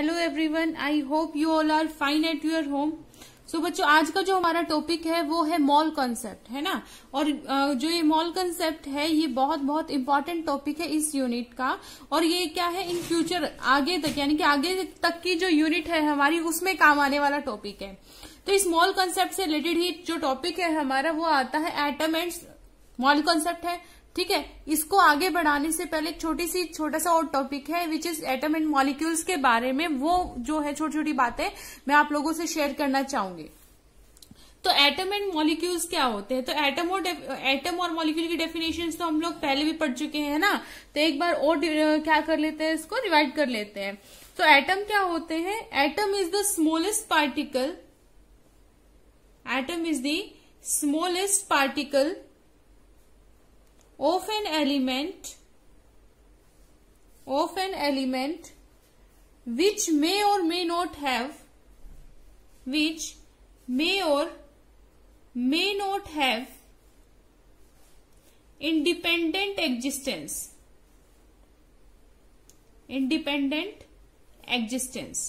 Hello everyone I hope you all are fine at your home so बच्चों आज का जो हमारा टॉपिक है वो है मॉल कॉन्सेप्ट है ना और जो ये मॉल कॉन्सेप्ट है ये बहुत बहुत इंपॉर्टेंट टॉपिक है इस यूनिट का और ये क्या है इन फ्यूचर आगे तक यानी कि आगे तक की जो यूनिट है हमारी उसमें काम आने वाला टॉपिक है तो इस मॉल कॉन्सेप्ट से रिलेटेड ही जो टॉपिक है हमारा वो आता है एटम एंड मॉल कॉन्सेप्ट है ठीक है इसको आगे बढ़ाने से पहले एक छोटी सी छोटा सा और टॉपिक है which is atom and molecules के बारे में वो जो है छोटी छोटी बातें मैं आप लोगों से शेयर करना चाहूंगी तो एटम एंड मॉलिक्यूल्स क्या होते हैं तो एटम और एटम और मॉलिक्यूल की डेफिनेशन तो हम लोग पहले भी पढ़ चुके हैं ना तो एक बार और क्या कर लेते हैं इसको रिवाइड कर लेते हैं तो एटम क्या होते हैं atom is the smallest particle atom is the smallest particle of an element of an element which may or may not have which may or may not have independent existence independent existence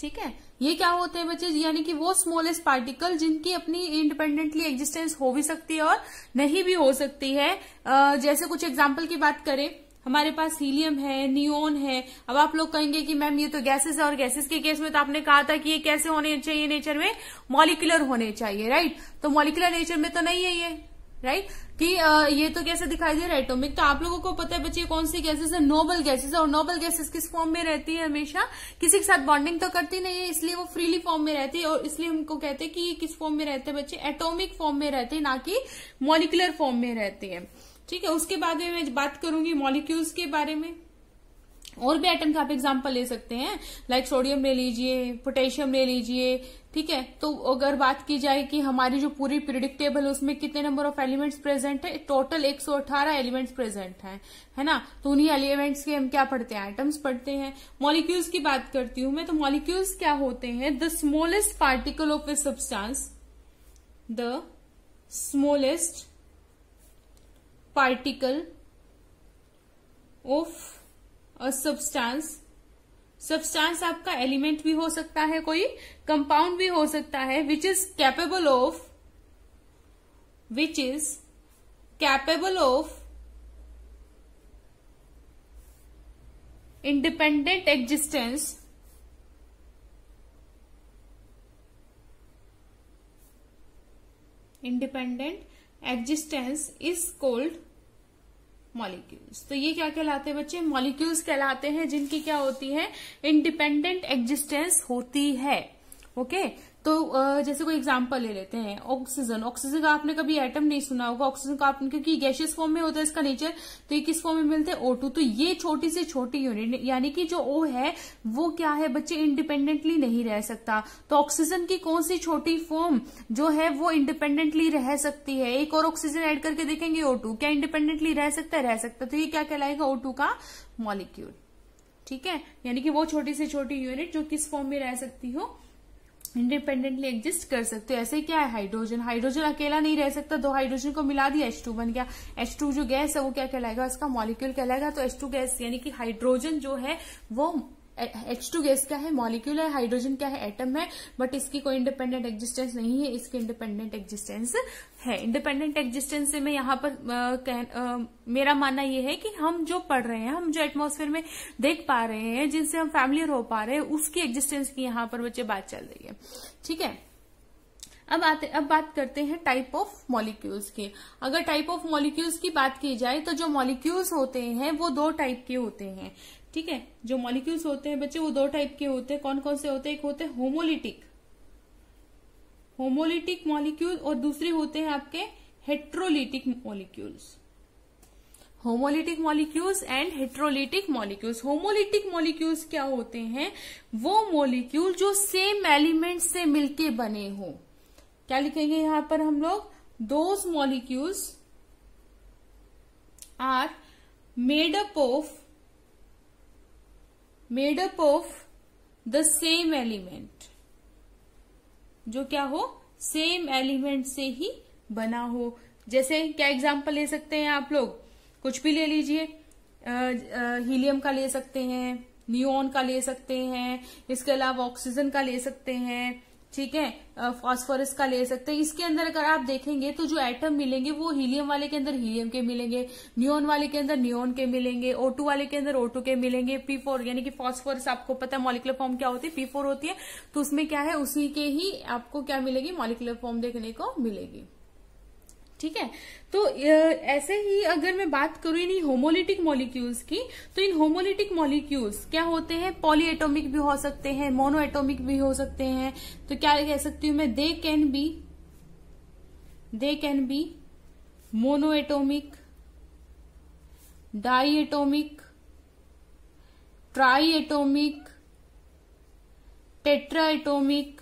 ठीक है ये क्या होते हैं बच्चे यानी कि वो स्मॉलेस्ट पार्टिकल जिनकी अपनी इंडिपेंडेंटली एग्जिस्टेंस हो भी सकती है और नहीं भी हो सकती है जैसे कुछ एग्जाम्पल की बात करें हमारे पास हीलियम है नियोन है अब आप लोग कहेंगे कि मैम ये तो गैसेस है और गैसेस के केस में तो आपने कहा था कि ये कैसे होने चाहिए नेचर में मॉलिकुलर होने चाहिए राइट तो मॉलिकुलर नेचर में तो नहीं है ये राइट कि ये तो कैसे दिखाई दे रहा है एटोमिक तो आप लोगों को पता है बच्चे कौन सी गैसेस है नोबल गैसेस और नोबल गैसेस किस फॉर्म में रहती है हमेशा किसी के साथ बॉन्डिंग तो करती नहीं है इसलिए वो फ्रीली फॉर्म में रहती है और इसलिए हमको कहते हैं कि ये किस फॉर्म में रहते हैं बच्चे एटोमिक फॉर्म में रहते हैं ना कि मोलिकुलर फॉर्म में रहते हैं ठीक है उसके बाद में मैं बात करूंगी मॉलिक्यूल्स के बारे में और भी आइटम के आप एग्जाम्पल ले सकते हैं लाइक सोडियम ले लीजिए पोटेशियम ले लीजिए ठीक है तो अगर बात की जाए कि हमारी जो पूरी प्रिडिक्टेबल है उसमें कितने नंबर ऑफ एलिमेंट्स प्रेजेंट है टोटल 118 एलिमेंट्स प्रेजेंट हैं है ना तो उन्हीं एलिमेंट्स के हम क्या पढ़ते हैं आइटम्स पढ़ते हैं मॉलिक्यूल्स की बात करती हूं मैं तो मॉलिक्यूल्स क्या होते हैं the smallest particle of a substance the smallest particle of substance substance आपका एलिमेंट भी हो सकता है कोई कंपाउंड भी हो सकता है which is capable of which is capable of independent existence independent existence is called molecules तो ये क्या कहलाते हैं बच्चे मॉलिक्यूल्स कहलाते हैं जिनकी क्या होती है इंडिपेंडेंट एग्जिस्टेंस होती है ओके okay? तो जैसे कोई एग्जाम्पल ले लेते हैं ऑक्सीजन ऑक्सीजन का आपने कभी एटम नहीं सुना होगा ऑक्सीजन का आपने क्योंकि गैशियस फॉर्म में होता है इसका नेचर तो ये किस फॉर्म में मिलते हैं ओ तो ये छोटी से छोटी यूनिट यानी कि जो ओ है वो क्या है बच्चे इंडिपेंडेंटली नहीं रह सकता तो ऑक्सीजन की कौन सी छोटी फॉर्म जो है वो इंडिपेंडेंटली रह सकती है एक और ऑक्सीजन एड करके देखेंगे ओ क्या इंडिपेंडेंटली रह सकता है रह सकता है तो ये क्या कहलाएगा ओ का मॉलिक्यूल ठीक है यानी कि वो छोटी से छोटी यूनिट जो किस फॉर्म में रह सकती हो इंडिपेंडेंटली एग्जिस्ट कर सकते हो ऐसे क्या है हाइड्रोजन हाइड्रोजन अकेला नहीं रह सकता दो हाइड्रोजन को मिला दिया H2 बन गया H2 जो गैस है वो क्या कहलाएगा उसका मॉलिक्यूल कहलाएगा तो H2 गैस यानी कि हाइड्रोजन जो है वो एच टू गैस क्या है मॉलिक्यूल है हाइड्रोजन क्या है एटम है बट इसकी कोई इंडिपेंडेंट एग्जिस्टेंस नहीं है इसकी इंडिपेंडेंट एग्जिस्टेंस है इंडिपेंडेंट एग्जिस्टेंस से मैं यहाँ पर आ, कह, आ, मेरा मानना यह है कि हम जो पढ़ रहे हैं हम जो एटमोसफेयर में देख पा रहे हैं जिनसे हम फैमिलियर हो पा रहे हैं उसकी एग्जिस्टेंस की यहाँ पर बच्चे बात चल रही है ठीक है अब आते अब बात करते हैं टाइप ऑफ मॉलिक्यूल्स की अगर टाइप ऑफ मॉलिक्यूल्स की बात की जाए तो जो मॉलिक्यूल्स होते हैं वो दो टाइप के होते हैं ठीक है जो मॉलिक्यूल्स होते हैं बच्चे वो दो टाइप के होते हैं कौन कौन से होते हैं एक होते हैं होमोलिटिक होमोलिटिक मॉलिक्यूल और दूसरे होते हैं आपके heterolytic molecules homolytic molecules and heterolytic molecules homolytic molecules क्या होते हैं वो मॉलिक्यूल जो सेम एलिमेंट से मिलके बने हो क्या लिखेंगे यहां पर हम लोग those molecules are made up of made up of the same element जो क्या हो सेम एलिमेंट से ही बना हो जैसे क्या एग्जाम्पल ले सकते हैं आप लोग कुछ भी ले लीजिए हीलियम का ले सकते हैं नियोन का ले सकते हैं इसके अलावा ऑक्सीजन का ले सकते हैं ठीक है फॉस्फोरस का ले सकते हैं इसके अंदर अगर आप देखेंगे तो जो एटम मिलेंगे वो हीलियम वाले के अंदर हीलियम के मिलेंगे न्योन वाले के अंदर न्योन के मिलेंगे ओटू वाले के अंदर ओटू के मिलेंगे पी फोर यानी कि फॉस्फोरस आपको पता है मॉलिकुलर फॉर्म क्या होती है पी फोर होती है तो उसमें क्या है उसी के ही आपको क्या मिलेगी मॉलिकुलर फॉर्म देखने को मिलेगी ठीक है तो ऐसे ही अगर मैं बात करूं इन होमोलिटिक मॉलिक्यूल्स की तो इन होमोलिटिक मॉलिक्यूल्स क्या होते हैं पॉलीएटोमिक भी हो सकते हैं मोनोएटॉमिक भी हो सकते हैं तो क्या कह सकती हूं मैं they can be they can be monoatomic diatomic triatomic tetraatomic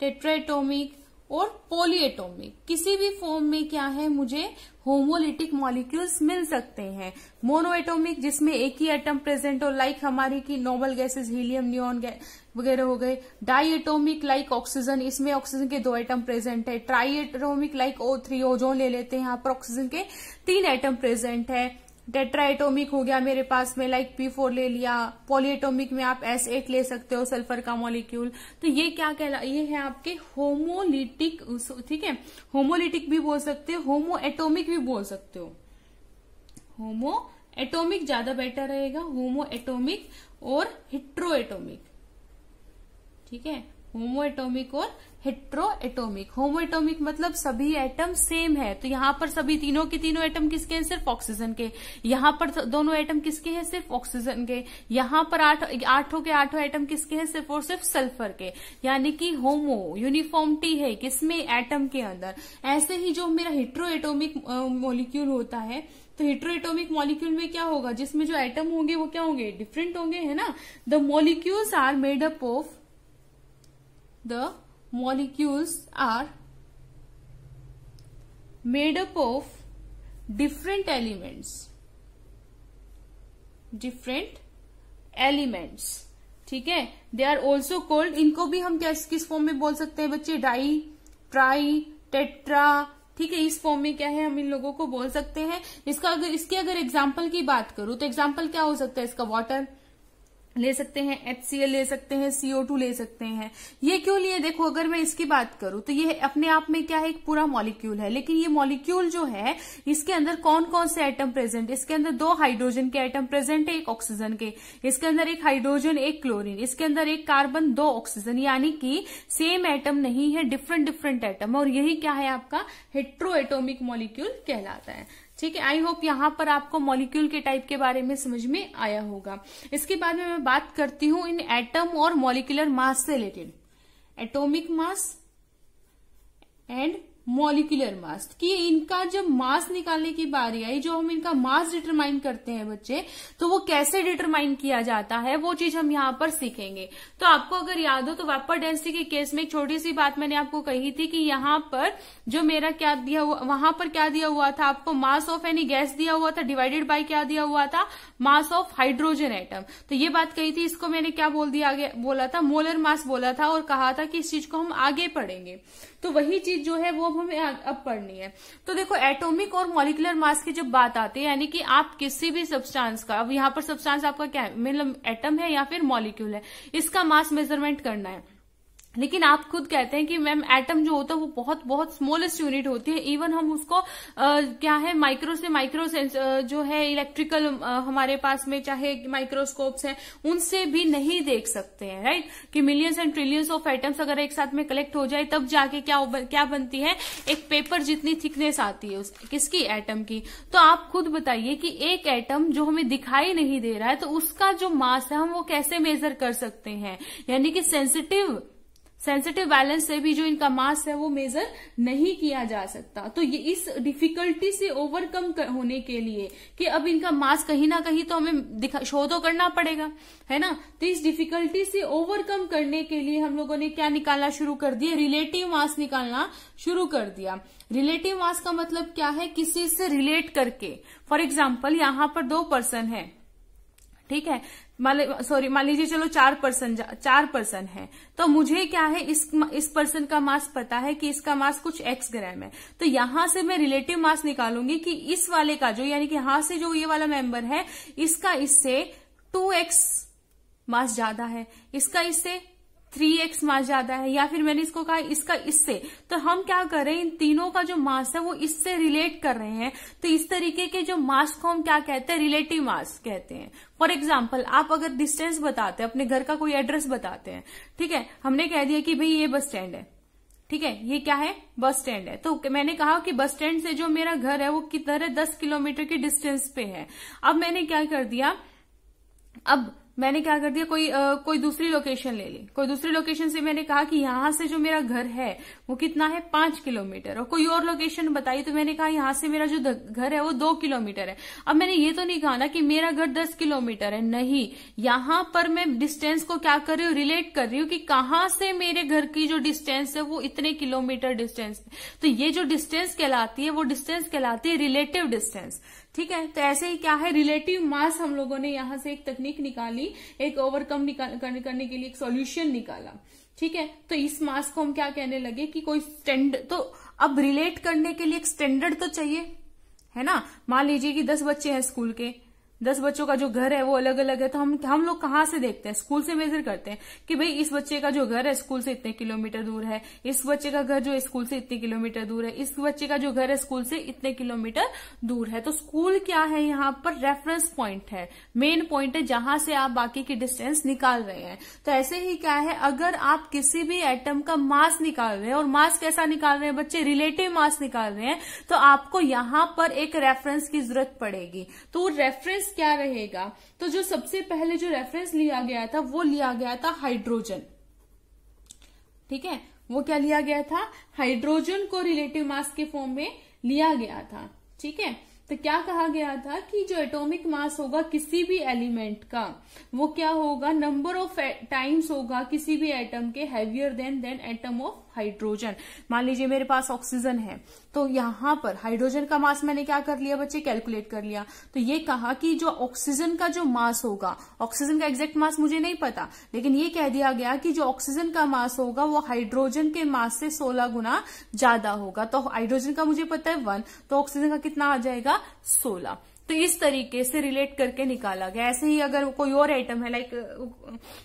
tetraatomic और पोलियटोमिक किसी भी फॉर्म में क्या है मुझे होमोलिटिक मॉलिक्यूल्स मिल सकते हैं मोनोएटोमिक जिसमें एक ही एटम प्रेजेंट हो लाइक हमारी की नोबल गैसेस हीलियम न्यून वगैरह हो गए डाइएटोमिक लाइक ऑक्सीजन इसमें ऑक्सीजन के दो एटम प्रेजेंट है triatomic like O three ozone ले लेते हैं यहाँ पर ऑक्सीजन के तीन एटम प्रेजेंट है डेट्राइटोमिक हो गया मेरे पास में लाइक पी फोर ले लिया पॉलीएटोमिक में आप एस एट ले सकते हो सल्फर का मॉलिक्यूल तो ये क्या कहला ये है आपके होमोलिटिक ठीक है होमोलिटिक भी बोल सकते हो होमो एटोमिक भी बोल सकते हो होमो एटोमिक ज्यादा बेटर रहेगा होमो एटोमिक और हिट्रोएटोमिक ठीक है होमो एटोमिक और एटोमिक होमो एटोमिक मतलब सभी एटम सेम है तो यहाँ पर सभी तीनों के तीनों एटम किसके हैं सिर्फ ऑक्सीजन के यहाँ पर दोनों एटम किसके हैं सिर्फ ऑक्सीजन के यहाँ पर आठ आठों के आठों एटम किसके हैं सिर्फ और सिर्फ सल्फर के यानी कि होमो यूनिफॉर्मिटी है किसमें एटम के अंदर ऐसे ही जो मेरा एटोमिक मोलिक्यूल होता है तो हिट्रोएटोमिक मॉलिक्यूल में क्या होगा जिसमें जो एटम होंगे वो क्या होंगे डिफरेंट होंगे है ना the molecules are made up of the molecules are made up of different elements different elements ठीक है दे आर ऑल्सो कोल्ड इनको भी हम क्या किस फॉर्म में बोल सकते हैं बच्चे डाई ट्राई टेट्रा ठीक है इस फॉर्म में क्या है हम इन लोगों को बोल सकते हैं इसका अगर इसके अगर एग्जाम्पल की बात करूं तो एग्जाम्पल क्या हो सकता है इसका वाटर ले सकते हैं एच ले सकते हैं CO2 ले सकते हैं ये क्यों लिए देखो अगर मैं इसकी बात करूं तो ये अपने आप में क्या है एक पूरा मॉलिक्यूल है लेकिन ये मॉलिक्यूल जो है इसके अंदर कौन कौन से एटम प्रेजेंट इसके अंदर दो हाइड्रोजन के एटम प्रेजेंट है एक ऑक्सीजन के इसके अंदर एक हाइड्रोजन एक क्लोरीन इसके अंदर एक कार्बन दो ऑक्सीजन यानी कि सेम एटम नहीं है डिफरेंट डिफरेंट एटम और यही क्या है आपका हेट्रो एटोमिक मॉलिक्यूल कहलाता है ठीक है आई होप यहाँ पर आपको मॉलिक्यूल के टाइप के बारे में समझ में आया होगा इसके बाद में मैं बात करती हूं इन एटम और मॉलिक्यूलर मास से related atomic mass and molecular mass कि इनका जब मास निकालने की बारी आई जो हम इनका मास डिटरमाइन करते हैं बच्चे तो वो कैसे डिटरमाइन किया जाता है वो चीज हम यहाँ पर सीखेंगे तो आपको अगर याद हो तो वेपर डेंसिटी के केस में एक छोटी सी बात मैंने आपको कही थी कि यहाँ पर जो मेरा क्या दिया हुआ वहां पर क्या दिया हुआ था आपको मास ऑफ एनी गैस दिया हुआ था डिवाइडेड बाय क्या दिया हुआ था मास ऑफ हाइड्रोजन एटम तो ये बात कही थी इसको मैंने क्या बोल दिया बोला था मोलर मास बोला था और कहा था कि इस चीज को हम आगे पढ़ेंगे तो वही चीज जो है वो अब हमें अब पढ़नी है तो देखो एटॉमिक और मॉलिकुलर मास की जब बात आती है यानी कि आप किसी भी सब्सटेंस का अब यहाँ पर सब्सटेंस आपका क्या है मतलब एटम है या फिर मॉलिक्यूल है इसका मास मेजरमेंट करना है लेकिन आप खुद कहते हैं कि मैम एटम जो होता है वो बहुत बहुत स्मॉलेस्ट यूनिट होती है इवन हम उसको आ, क्या है माइक्रो से माइक्रो जो है इलेक्ट्रिकल हमारे पास में चाहे माइक्रोस्कोप्स हैं उनसे भी नहीं देख सकते हैं राइट कि millions and trillions of atoms अगर एक साथ में कलेक्ट हो जाए तब जाके क्या क्या बनती है एक पेपर जितनी थिकनेस आती है उस किसकी एटम की तो आप खुद बताइए कि एक एटम जो हमें दिखाई नहीं दे रहा है तो उसका जो मास है हम वो कैसे मेजर कर सकते हैं यानी कि सेंसिटिव सेंसिटिव बैलेंस से भी जो इनका मास है वो मेजर नहीं किया जा सकता तो ये इस डिफिकल्टी से ओवरकम होने के लिए कि अब इनका मास कहीं ना कहीं तो हमें शो तो करना पड़ेगा है ना तो इस डिफिकल्टी से ओवरकम करने के लिए हम लोगों ने क्या निकालना शुरू कर दिया रिलेटिव मास निकालना शुरू कर दिया रिलेटिव मास का मतलब क्या है किसी से रिलेट करके फॉर एग्जाम्पल यहां पर दो पर्सन है ठीक है सॉरी मान लीजिए चलो चार पर्सन चार पर्सन है तो मुझे क्या है इस इस पर्सन का मास पता है कि इसका मास कुछ एक्स ग्राम है तो यहां से मैं रिलेटिव मास निकालूंगी कि इस वाले का जो यानी कि यहां से जो ये वाला मेंबर है इसका इससे टू एक्स मास ज्यादा है इसका इससे थ्री एक्स मास ज्यादा है या फिर मैंने इसको कहा इसका इससे तो हम क्या कर रहे हैं इन तीनों का जो मास है वो इससे रिलेट कर रहे हैं तो इस तरीके के जो मास को हम क्या कहते हैं रिलेटिव मास कहते हैं फॉर एग्जाम्पल आप अगर डिस्टेंस बताते हैं अपने घर का कोई एड्रेस बताते हैं ठीक है हमने कह दिया कि भाई ये बस स्टैंड है ठीक है ये क्या है बस स्टैंड है तो मैंने कहा कि बस स्टैंड से जो मेरा घर है वो कितना है दस किलोमीटर के डिस्टेंस पे है अब मैंने क्या कर दिया अब मैंने क्या कर दिया कोई आ, कोई दूसरी लोकेशन ले ली कोई दूसरी लोकेशन से मैंने कहा कि यहां से जो मेरा घर है वो कितना है पांच किलोमीटर और कोई और लोकेशन बताई तो मैंने कहा यहां से मेरा जो घर है वो दो किलोमीटर है अब मैंने ये तो नहीं कहा ना कि मेरा घर दस किलोमीटर है नहीं यहां पर मैं डिस्टेंस को क्या कर रही हूँ रिलेट कर रही हूँ कि कहां से मेरे घर की जो डिस्टेंस है वो इतने किलोमीटर डिस्टेंस तो ये जो डिस्टेंस कहलाती है वो डिस्टेंस कहलाती है रिलेटिव डिस्टेंस ठीक है तो ऐसे ही क्या है रिलेटिव मास हम लोगों ने यहां से एक तकनीक निकाली एक ओवरकम निकाल करने के लिए एक सॉल्यूशन निकाला ठीक है तो इस मास को हम क्या कहने लगे कि कोई स्टैंडर्ड तो अब रिलेट करने के लिए एक स्टैंडर्ड तो चाहिए है ना मान लीजिए कि दस बच्चे हैं स्कूल के दस बच्चों का जो घर है वो अलग अलग है तो हम हम लोग कहाँ से देखते हैं स्कूल से मेजर करते हैं कि भाई इस बच्चे का जो घर है स्कूल से इतने किलोमीटर दूर है इस बच्चे का घर जो स्कूल से इतने किलोमीटर दूर है इस बच्चे का जो घर है स्कूल से इतने किलोमीटर दूर है तो स्कूल क्या है यहाँ पर रेफरेंस पॉइंट है मेन पॉइंट है जहां से आप बाकी की डिस्टेंस निकाल रहे हैं तो ऐसे ही क्या है अगर आप किसी भी एटम का मास निकाल रहे हैं और मास कैसा निकाल रहे हैं बच्चे रिलेटिव मास निकाल रहे हैं तो आपको यहां पर एक रेफरेंस की जरूरत पड़ेगी तो रेफरेंस रेफरेंस क्या रहेगा तो जो सबसे पहले जो रेफरेंस लिया गया था वो लिया गया था हाइड्रोजन ठीक है वो क्या लिया गया था हाइड्रोजन को रिलेटिव मास के फॉर्म में लिया गया था ठीक है तो क्या कहा गया था कि जो एटॉमिक मास होगा किसी भी एलिमेंट का वो क्या होगा नंबर ऑफ टाइम्स होगा किसी भी एटम के heavier than than atom of hydrogen मान लीजिए मेरे पास ऑक्सीजन है तो यहां पर हाइड्रोजन का मास मैंने क्या कर लिया बच्चे कैलकुलेट कर लिया तो ये कहा कि जो ऑक्सीजन का जो मास होगा ऑक्सीजन का एग्जैक्ट मास मुझे नहीं पता लेकिन ये कह दिया गया कि जो ऑक्सीजन का मास होगा वो हाइड्रोजन के मास से सोलह गुना ज्यादा होगा तो हाइड्रोजन का मुझे पता है वन तो ऑक्सीजन का कितना आ जाएगा सोलह तो इस तरीके से रिलेट करके निकाला गया ऐसे ही अगर कोई और आइटम है लाइक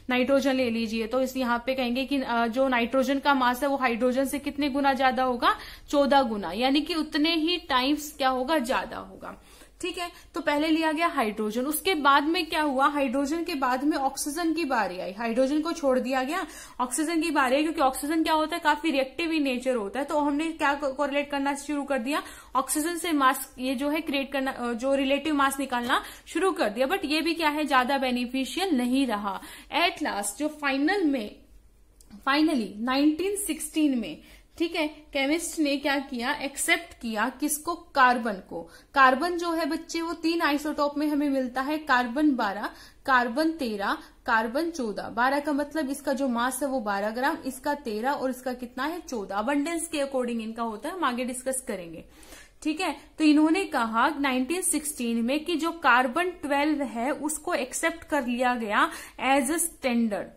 नाइट्रोजन ले लीजिए तो इस यहाँ पे कहेंगे कि जो नाइट्रोजन का मास है वो हाइड्रोजन से कितने गुना ज्यादा होगा चौदह गुना यानी कि उतने ही टाइम्स क्या होगा ज्यादा होगा ठीक है तो पहले लिया गया हाइड्रोजन उसके बाद में क्या हुआ हाइड्रोजन के बाद में ऑक्सीजन की बारी आई हाइड्रोजन को छोड़ दिया गया ऑक्सीजन की बारी आई क्योंकि ऑक्सीजन क्या होता है काफी रिएक्टिव इन नेचर होता है तो हमने क्या कोरिलेट करना शुरू कर दिया ऑक्सीजन से मास ये जो है क्रिएट करना जो रिलेटिव मास निकालना शुरू कर दिया बट ये भी क्या है ज्यादा बेनिफिशियल नहीं रहा एट लास्ट जो फाइनल में फाइनली 1916 में ठीक है केमिस्ट ने क्या किया एक्सेप्ट किया किसको कार्बन को कार्बन जो है बच्चे वो तीन आइसोटॉप में हमें मिलता है कार्बन बारह कार्बन तेरह कार्बन चौदह बारह का मतलब इसका जो मास है वो बारह ग्राम इसका तेरह और इसका कितना है चौदह अबंडेंस के अकॉर्डिंग इनका होता है हम आगे डिस्कस करेंगे ठीक है तो इन्होंने कहा 1916 में कि जो कार्बन 12 है उसको एक्सेप्ट कर लिया गया as a standard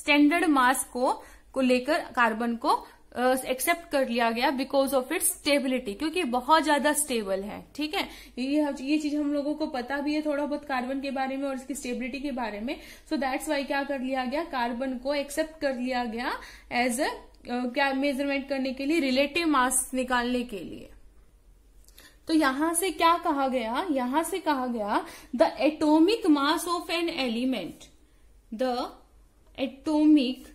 standard mass को को लेकर कार्बन को एक्सेप्ट uh, कर लिया गया बिकॉज ऑफ इट्स स्टेबिलिटी क्योंकि बहुत ज्यादा स्टेबल है ठीक है ये ये चीज हम लोगों को पता भी है थोड़ा बहुत कार्बन के बारे में और इसकी स्टेबिलिटी के बारे में सो दैट्स वाई क्या कर लिया गया कार्बन को एक्सेप्ट कर लिया गया एज अ क्या मेजरमेंट करने के लिए रिलेटिव मास निकालने के लिए तो यहां से क्या कहा गया यहां से कहा गया the atomic mass of an element the atomic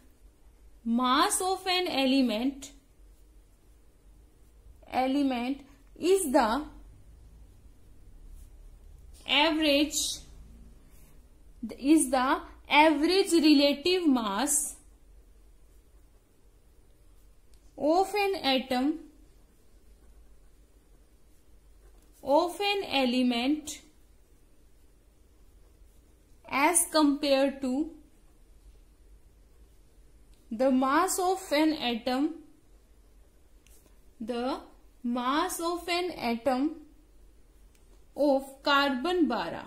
mass of an element element is the average is the average relative mass of an atom of an element as compared to the mass of an atom the mass of an atom of carbon 12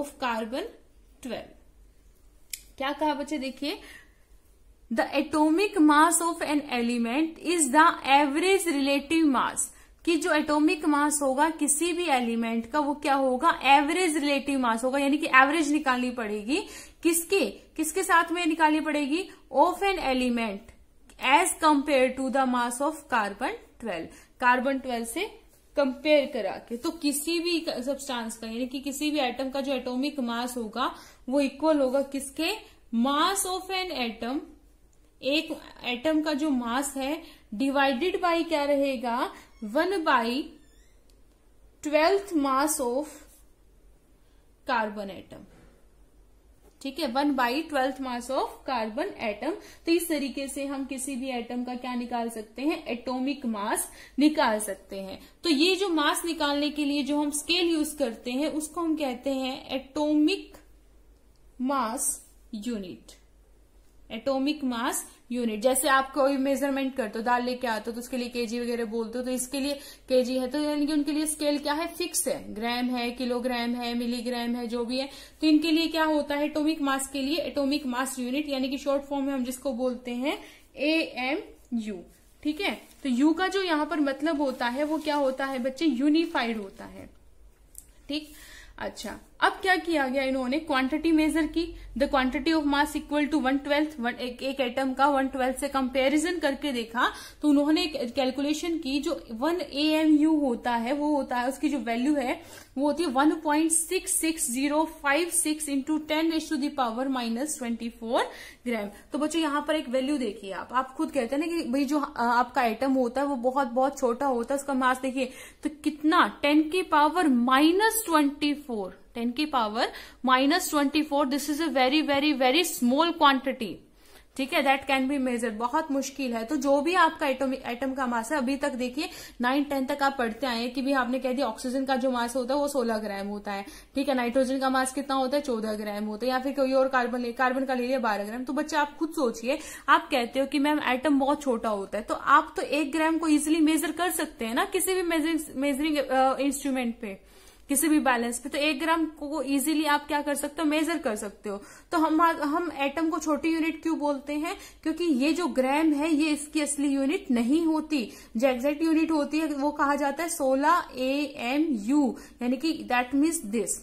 of carbon 12 क्या कहा बच्चे देखिए the atomic mass of an element is the average relative mass कि जो atomic mass होगा किसी भी element का वो क्या होगा एवरेज रिलेटिव मास होगा यानी कि एवरेज निकालनी पड़ेगी किसके किसके साथ में निकालनी पड़ेगी of an element as compare to the mass of carbon twelve carbon twelve से कंपेयर करा के तो किसी भी सब्सटेंस का यानी कि किसी भी एटम का जो एटॉमिक मास होगा वो इक्वल होगा किसके मास ऑफ एन एटम एक एटम का जो मास है डिवाइडेड बाय क्या रहेगा one by twelfth mass of carbon atom ठीक है one by twelfth mass of carbon atom तो इस तरीके से हम किसी भी एटम का क्या निकाल सकते हैं एटॉमिक मास निकाल सकते हैं तो ये जो मास निकालने के लिए जो हम स्केल यूज करते हैं उसको हम कहते हैं atomic mass unit atomic mass unit जैसे आप कोई मेजरमेंट करते हो दाल लेके आते हो तो उसके लिए केजी वगैरह बोलते हो तो इसके लिए केजी है तो यानी कि उनके लिए स्केल क्या है फिक्स है ग्राम है किलोग्राम है मिलीग्राम है जो भी है तो इनके लिए क्या होता है एटोमिक मास के लिए एटोमिक मास यूनिट यानी कि शॉर्ट फॉर्म में हम जिसको बोलते हैं ए एम यू ठीक है तो यू का जो यहाँ पर मतलब होता है वो क्या होता है बच्चे यूनिफाइड होता है ठीक अच्छा अब क्या किया गया इन्होंने क्वांटिटी मेजर की the quantity of mass equal to one twelfth एक, एटम का वन ट्वेल्थ से कंपैरिजन करके देखा तो उन्होंने एक कैलकुलेशन की जो वन यू होता है वो होता है उसकी जो वैल्यू है वो होती है one point six six zero five six into ten H to the power minus twenty four gram तो बच्चों यहाँ पर एक वैल्यू देखिए आप आप खुद कहते हैं ना कि भाई जो आपका एटम होता है वो बहुत बहुत छोटा होता है उसका मास देखिए तो कितना टेन की power minus twenty four ten की power minus twenty four this is a very very very small quantity ठीक है दैट कैन बी मेजर बहुत मुश्किल है तो जो भी आपका एटम एटम का मास है अभी तक देखिए नाइन टेन तक आप पढ़ते आए कि भी आपने कह दिया ऑक्सीजन का जो मास होता है वो सोलह ग्राम होता है ठीक है नाइट्रोजन का मास कितना होता है चौदह ग्राम होता है या फिर कोई और कार्बन ले कार्बन का ले लिया बारह ग्राम तो बच्चे आप खुद सोचिए आप कहते हो कि मैम एटम बहुत छोटा होता है तो आप तो एक ग्राम को इजिली मेजर कर सकते हैं ना किसी भी मेजरिंग इंस्ट्रूमेंट पे किसी भी बैलेंस पे तो एक ग्राम को इजीली आप क्या कर सकते हो मेजर कर सकते हो तो हम हम एटम को छोटी यूनिट क्यों बोलते हैं क्योंकि ये जो ग्राम है ये इसकी असली यूनिट नहीं होती जो एग्जैक्ट यूनिट होती है वो कहा जाता है सोलह ए एम यू यानी कि दैट मीन्स दिस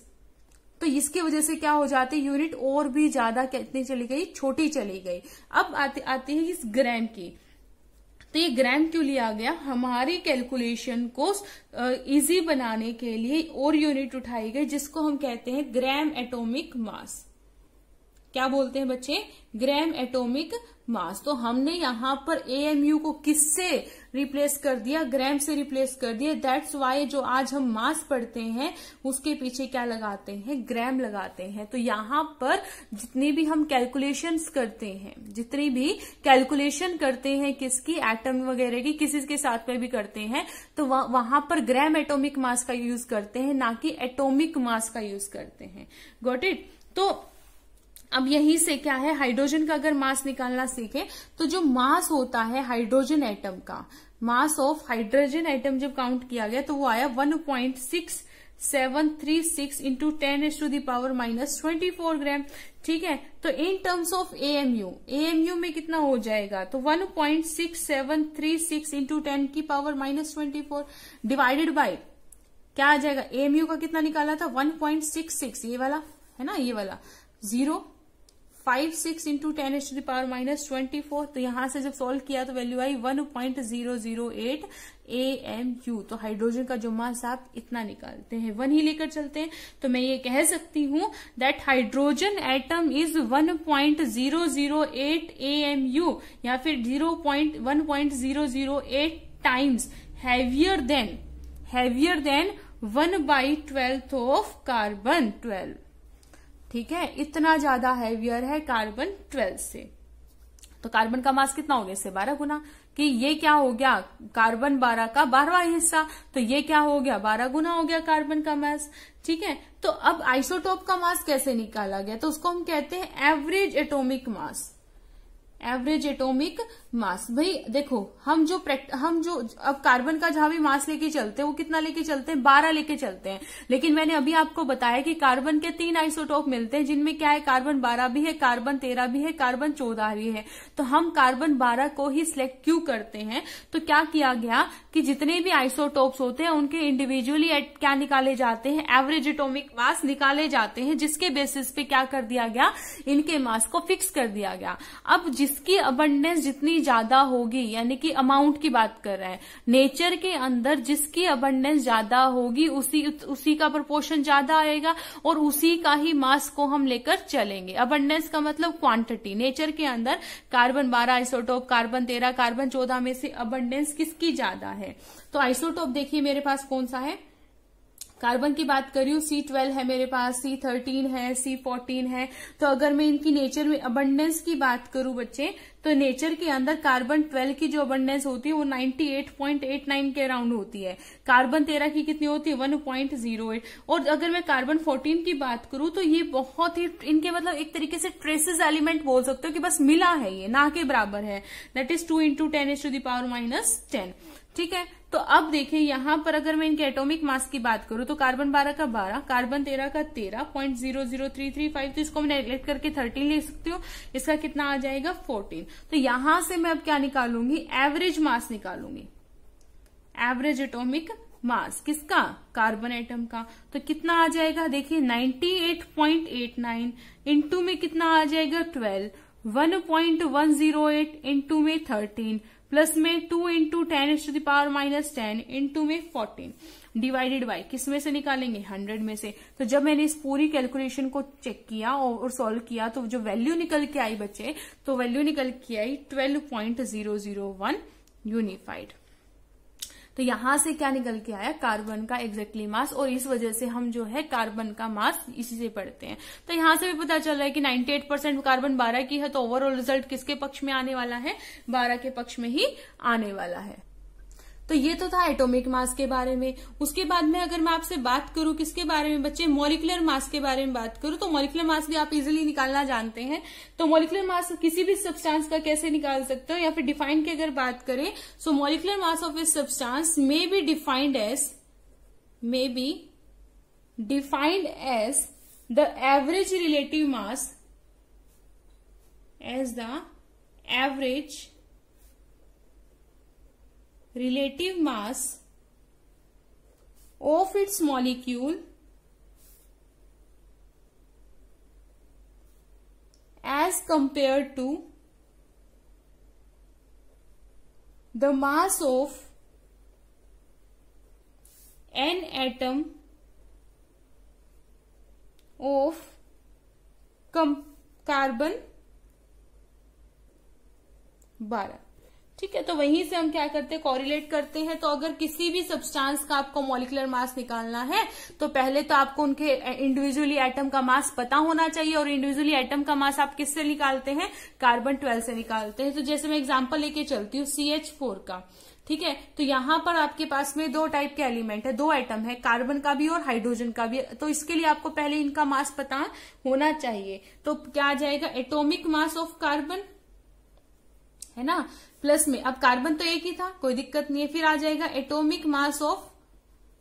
तो इसकी वजह से क्या हो जाती है यूनिट और भी ज्यादा कितनी चली गई छोटी चली गई अब आती आती है इस ग्राम की तो ये ग्राम क्यों लिया गया हमारी कैलकुलेशन को इजी बनाने के लिए और यूनिट उठाई गई जिसको हम कहते हैं ग्राम एटॉमिक मास क्या बोलते हैं बच्चे ग्राम एटॉमिक मास तो हमने यहां पर एएमयू को किससे रिप्लेस कर दिया ग्राम से रिप्लेस कर दिया दैट्स वाई जो आज हम मास पढ़ते हैं उसके पीछे क्या लगाते हैं ग्राम लगाते हैं तो यहां पर जितनी भी हम कैलकुलेशंस करते हैं जितनी भी कैलकुलेशन करते हैं किसकी एटम वगैरह की किसी के साथ में भी करते हैं तो वह, वहां पर ग्राम एटोमिक मास का यूज करते हैं ना कि एटोमिक मास का यूज करते हैं गोट इट तो अब यहीं से क्या है हाइड्रोजन का अगर मास निकालना सीखे तो जो मास होता है हाइड्रोजन एटम का मास ऑफ हाइड्रोजन एटम जब काउंट किया गया तो वो आया one point six seven three six into ten S to the power minus twenty four gram ठीक है तो in terms of A M U A M U में कितना हो जाएगा तो one point six seven three six into ten की power minus twenty four divided by क्या आ जाएगा एएमयू एम यू का कितना निकाला था वन पॉइंट सिक्स सिक्स ये वाला है ना ये वाला zero five six into ten H to power minus twenty four तो यहां से जब सॉल्व किया तो वैल्यू आई one point zero zero eight A M U तो हाइड्रोजन का जो मास आप इतना निकालते हैं वन ही लेकर चलते हैं तो मैं ये कह सकती हूं that hydrogen atom is one point zero zero eight A M U या फिर zero point one point zero zero eight times heavier than heavier than one by twelfth of carbon twelve ठीक है इतना ज्यादा हैवियर है carbon twelve से तो carbon का मास कितना हो गया इससे बारह गुना कि ये क्या हो गया कार्बन बारह का बारहवा हिस्सा तो ये क्या हो गया बारह गुना हो गया कार्बन का मास ठीक है तो अब आइसोटोप का मास कैसे निकाला गया तो उसको हम कहते हैं average atomic mass average atomic mass भाई देखो हम जो प्रैक्ट हम जो अब कार्बन का जहां भी मास लेके चलते हैं वो कितना लेके चलते हैं बारह लेके चलते हैं लेकिन मैंने अभी आपको बताया कि कार्बन के तीन आइसोटोप मिलते हैं जिनमें क्या है कार्बन बारह भी है कार्बन तेरह भी है कार्बन चौदह भी है तो हम कार्बन बारह को ही सिलेक्ट क्यों करते हैं तो क्या किया गया कि जितने भी आइसोटोप्स होते हैं उनके इंडिविजुअली क्या निकाले जाते हैं एवरेज एटोमिक मास निकाले जाते हैं जिसके बेसिस पे क्या कर दिया गया इनके मास को फिक्स कर दिया गया अब जिसकी अबंडेंस जितनी ज्यादा होगी यानी कि अमाउंट की बात कर रहे हैं नेचर के अंदर जिसकी अबंडेंस ज्यादा होगी उसी उसी का प्रपोर्शन ज्यादा आएगा और उसी का ही मास को हम लेकर चलेंगे अबंडेंस का मतलब क्वांटिटी नेचर के अंदर कार्बन बारह आइसोटोप कार्बन तेरह कार्बन चौदह में से अबंडेंस किसकी ज्यादा है तो आइसोटोप देखिए मेरे पास कौन सा है कार्बन की बात कर रही हूँ सी ट्वेल्व है मेरे पास सी थर्टीन है सी फोर्टीन है तो अगर मैं इनकी नेचर में अबंडेंस की बात करूं बच्चे तो नेचर के अंदर कार्बन ट्वेल्व की जो अबंडेंस होती है वो एट एट पॉइंट नाइन के अराउंड होती है कार्बन तेरह की कितनी होती है वन पॉइंट जीरो एट और अगर मैं कार्बन फोर्टीन की बात करूं तो ये बहुत ही इनके मतलब एक तरीके से ट्रेसेस एलिमेंट बोल सकते हो कि बस मिला है ये ना के बराबर है that is two into ten is to the power minus ten ठीक है तो अब देखें यहां पर अगर मैं इनके एटॉमिक मास की बात करूं तो कार्बन 12 का 12 कार्बन 13 का तेरह point zero zero three three five तो इसको मैं नेग्लेक्ट करके 13 ले सकती हूं इसका कितना आ जाएगा 14 तो यहां से मैं अब क्या निकालूंगी एवरेज मास निकालूंगी एवरेज एटॉमिक मास किसका कार्बन एटम का तो कितना आ जाएगा देखिए 98.89 इनटू में कितना आ जाएगा एट इन टू में थर्टीन प्लस में two into ten is to the power minus ten into में फोर्टीन डिवाइडेड बाय किस में से निकालेंगे हंड्रेड में से तो जब मैंने इस पूरी कैलकुलेशन को चेक किया और सॉल्व किया तो जो वैल्यू निकल के आई बच्चे तो वैल्यू निकल के आई twelve point zero zero one unified तो यहां से क्या निकल के आया कार्बन का एग्जैक्टली मास और इस वजह से हम जो है कार्बन का मास इसी से पढ़ते हैं तो यहां से भी पता चल रहा है कि 98 परसेंट कार्बन 12 की है तो ओवरऑल रिजल्ट किसके पक्ष में आने वाला है 12 के पक्ष में ही आने वाला है तो ये तो था एटॉमिक मास के बारे में उसके बाद में अगर मैं आपसे बात करूं किसके बारे में बच्चे मोलिकुलर मास के बारे में बात करूं तो मोलिकुलर मास भी आप इजिली निकालना जानते हैं तो मोलिकुलर मास किसी भी सब्सटेंस का कैसे निकाल सकते हो या फिर डिफाइंड की अगर बात करें so molecular mass of a substance may be defined as may be defined as the average relative mass as the average relative mass of its molecule as compared to the mass of an atom of carbon 12 ठीक है तो वहीं से हम क्या करते हैं कॉरिलेट करते हैं तो अगर किसी भी सब्सटेंस का आपको मॉलिकुलर मास निकालना है तो पहले तो आपको उनके इंडिविजुअली एटम का मास पता होना चाहिए और इंडिविजुअली एटम का मास आप किससे निकालते हैं कार्बन ट्वेल्व से निकालते हैं तो जैसे मैं एग्जाम्पल लेके चलती हूँ सी फोर का ठीक है तो यहां पर आपके पास में दो टाइप के एलिमेंट है दो एटम है कार्बन का भी और हाइड्रोजन का भी तो इसके लिए आपको पहले इनका मास पता होना चाहिए तो क्या आ जाएगा एटोमिक मास ऑफ कार्बन है ना प्लस में अब कार्बन तो एक ही था कोई दिक्कत नहीं है फिर आ जाएगा एटोमिक मास ऑफ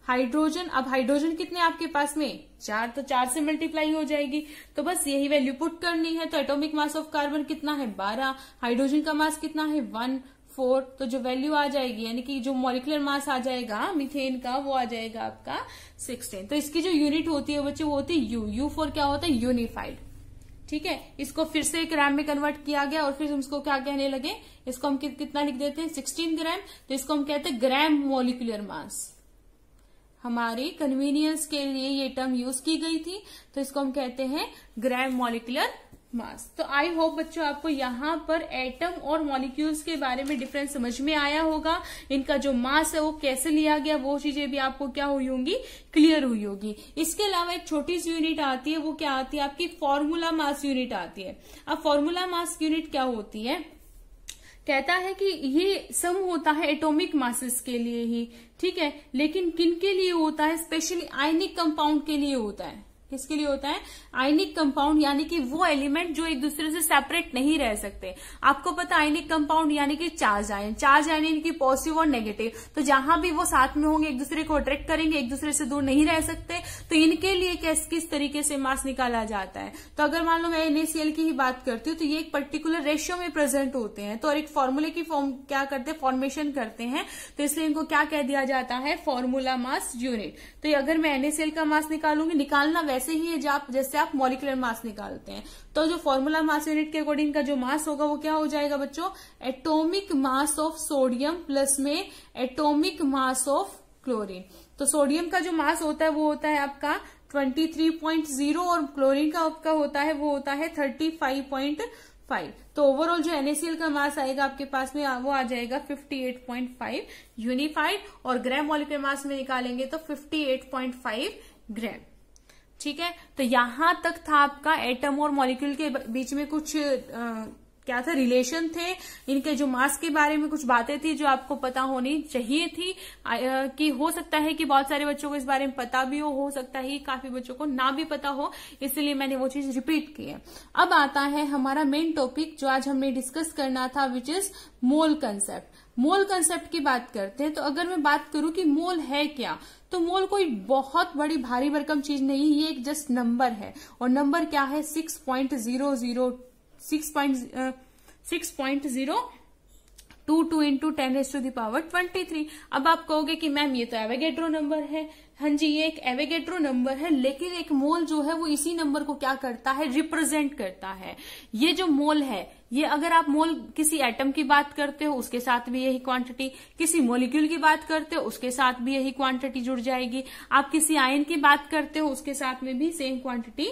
हाइड्रोजन अब हाइड्रोजन कितने आपके पास में चार तो चार से मल्टीप्लाई हो जाएगी तो बस यही वैल्यू पुट करनी है तो एटॉमिक मास ऑफ कार्बन कितना है बारह हाइड्रोजन का मास कितना है वन फोर तो जो वैल्यू आ जाएगी यानी कि जो मॉलिकुलर मास आ जाएगा मिथेन का वो आ जाएगा आपका सिक्सटीन तो इसकी जो यूनिट होती है बच्चे वो होती है यू यू फोर क्या होता है यूनिफाइड ठीक है इसको फिर से ग्राम में कन्वर्ट किया गया और फिर हम इसको क्या कहने लगे इसको हम कितना लिख देते हैं सिक्सटीन ग्राम तो इसको हम कहते हैं ग्राम मोलिकुलर मास हमारी कन्वीनियंस के लिए ये टर्म यूज की गई थी तो इसको हम कहते हैं ग्राम मोलिकुलर मास तो आई होप बच्चों आपको यहाँ पर एटम और मॉलिक्यूल्स के बारे में डिफरेंस समझ में आया होगा इनका जो मास है वो कैसे लिया गया वो चीजें भी आपको क्या हुई होंगी क्लियर हुई होगी इसके अलावा एक छोटी सी यूनिट आती है वो क्या आती है आपकी फॉर्मूला मास यूनिट आती है अब फॉर्मूला मास यूनिट क्या होती है कहता है कि ये सम होता है एटॉमिक मासेस के लिए ही ठीक है लेकिन किन के लिए होता है स्पेशली आयनिक कंपाउंड के लिए होता है किसके लिए होता है आयनिक कंपाउंड यानी कि वो एलिमेंट जो एक दूसरे से सेपरेट नहीं रह सकते आपको पता आयनिक कंपाउंड यानी कि चार्ज आयन चार्ज आयन यानी कि पॉजिटिव और नेगेटिव तो जहां भी वो साथ में होंगे एक दूसरे को अट्रैक्ट करेंगे एक दूसरे से दूर नहीं रह सकते तो इनके लिए किस किस तरीके से मास निकाला जाता है तो अगर मान लो मैं एनएसीएल की ही बात करती हूँ तो ये एक पर्टिकुलर रेशियो में प्रेजेंट होते हैं तो और एक फॉर्मूले की फॉर्म क्या करते हैं फॉर्मेशन करते हैं तो इसलिए इनको क्या कह दिया जाता है फॉर्मूला मास यूनिट तो अगर मैं एनएसएल का मास निकालूंगी निकालना वैसे ही है आप जैसे आप मॉलिकुलर मास निकालते हैं तो जो फॉर्मूला मास यूनिट के अकॉर्डिंग का जो मास होगा वो क्या हो जाएगा बच्चों atomic mass of sodium plus में एटोमिक मास ऑफ क्लोरीन तो सोडियम का जो मास होता है वो होता है आपका 23.0 और क्लोरीन का आपका होता है वो होता है फाइव तो ओवरऑल जो एनएसएल का मास आएगा आपके पास में वो आ जाएगा 58.5 यूनिफाइड और ग्राम मॉलिक मास में निकालेंगे तो 58.5 ग्राम ठीक है तो यहां तक था आपका एटम और मॉलिक्यूल के बीच में कुछ आ, क्या था रिलेशन थे इनके जो मास के बारे में कुछ बातें थी जो आपको पता होनी चाहिए थी कि हो सकता है कि बहुत सारे बच्चों को इस बारे में पता भी हो हो सकता है काफी बच्चों को ना भी पता हो इसलिए मैंने वो चीज रिपीट की है अब आता है हमारा मेन टॉपिक जो आज हमने डिस्कस करना था which is mole concept mole concept की बात करते हैं तो अगर मैं बात करूं कि मोल है क्या तो मोल कोई बहुत बड़ी भारी भरकम चीज नहीं ये एक जस्ट नंबर है और नंबर क्या है six point zero zero six point zero two two into ten S to the power twenty three अब आप कहोगे कि मैम ये तो एवेगेड्रो नंबर है हाँ जी ये एक एवेगेट्रो नंबर है लेकिन एक मोल जो है वो इसी नंबर को क्या करता है रिप्रेजेंट करता है ये जो मोल है ये अगर आप मोल किसी एटम की बात करते हो उसके साथ भी यही क्वांटिटी किसी मोलिक्यूल की बात करते हो उसके साथ भी यही क्वांटिटी जुड़ जाएगी आप किसी आयन की बात करते हो उसके साथ में भी सेम क्वांटिटी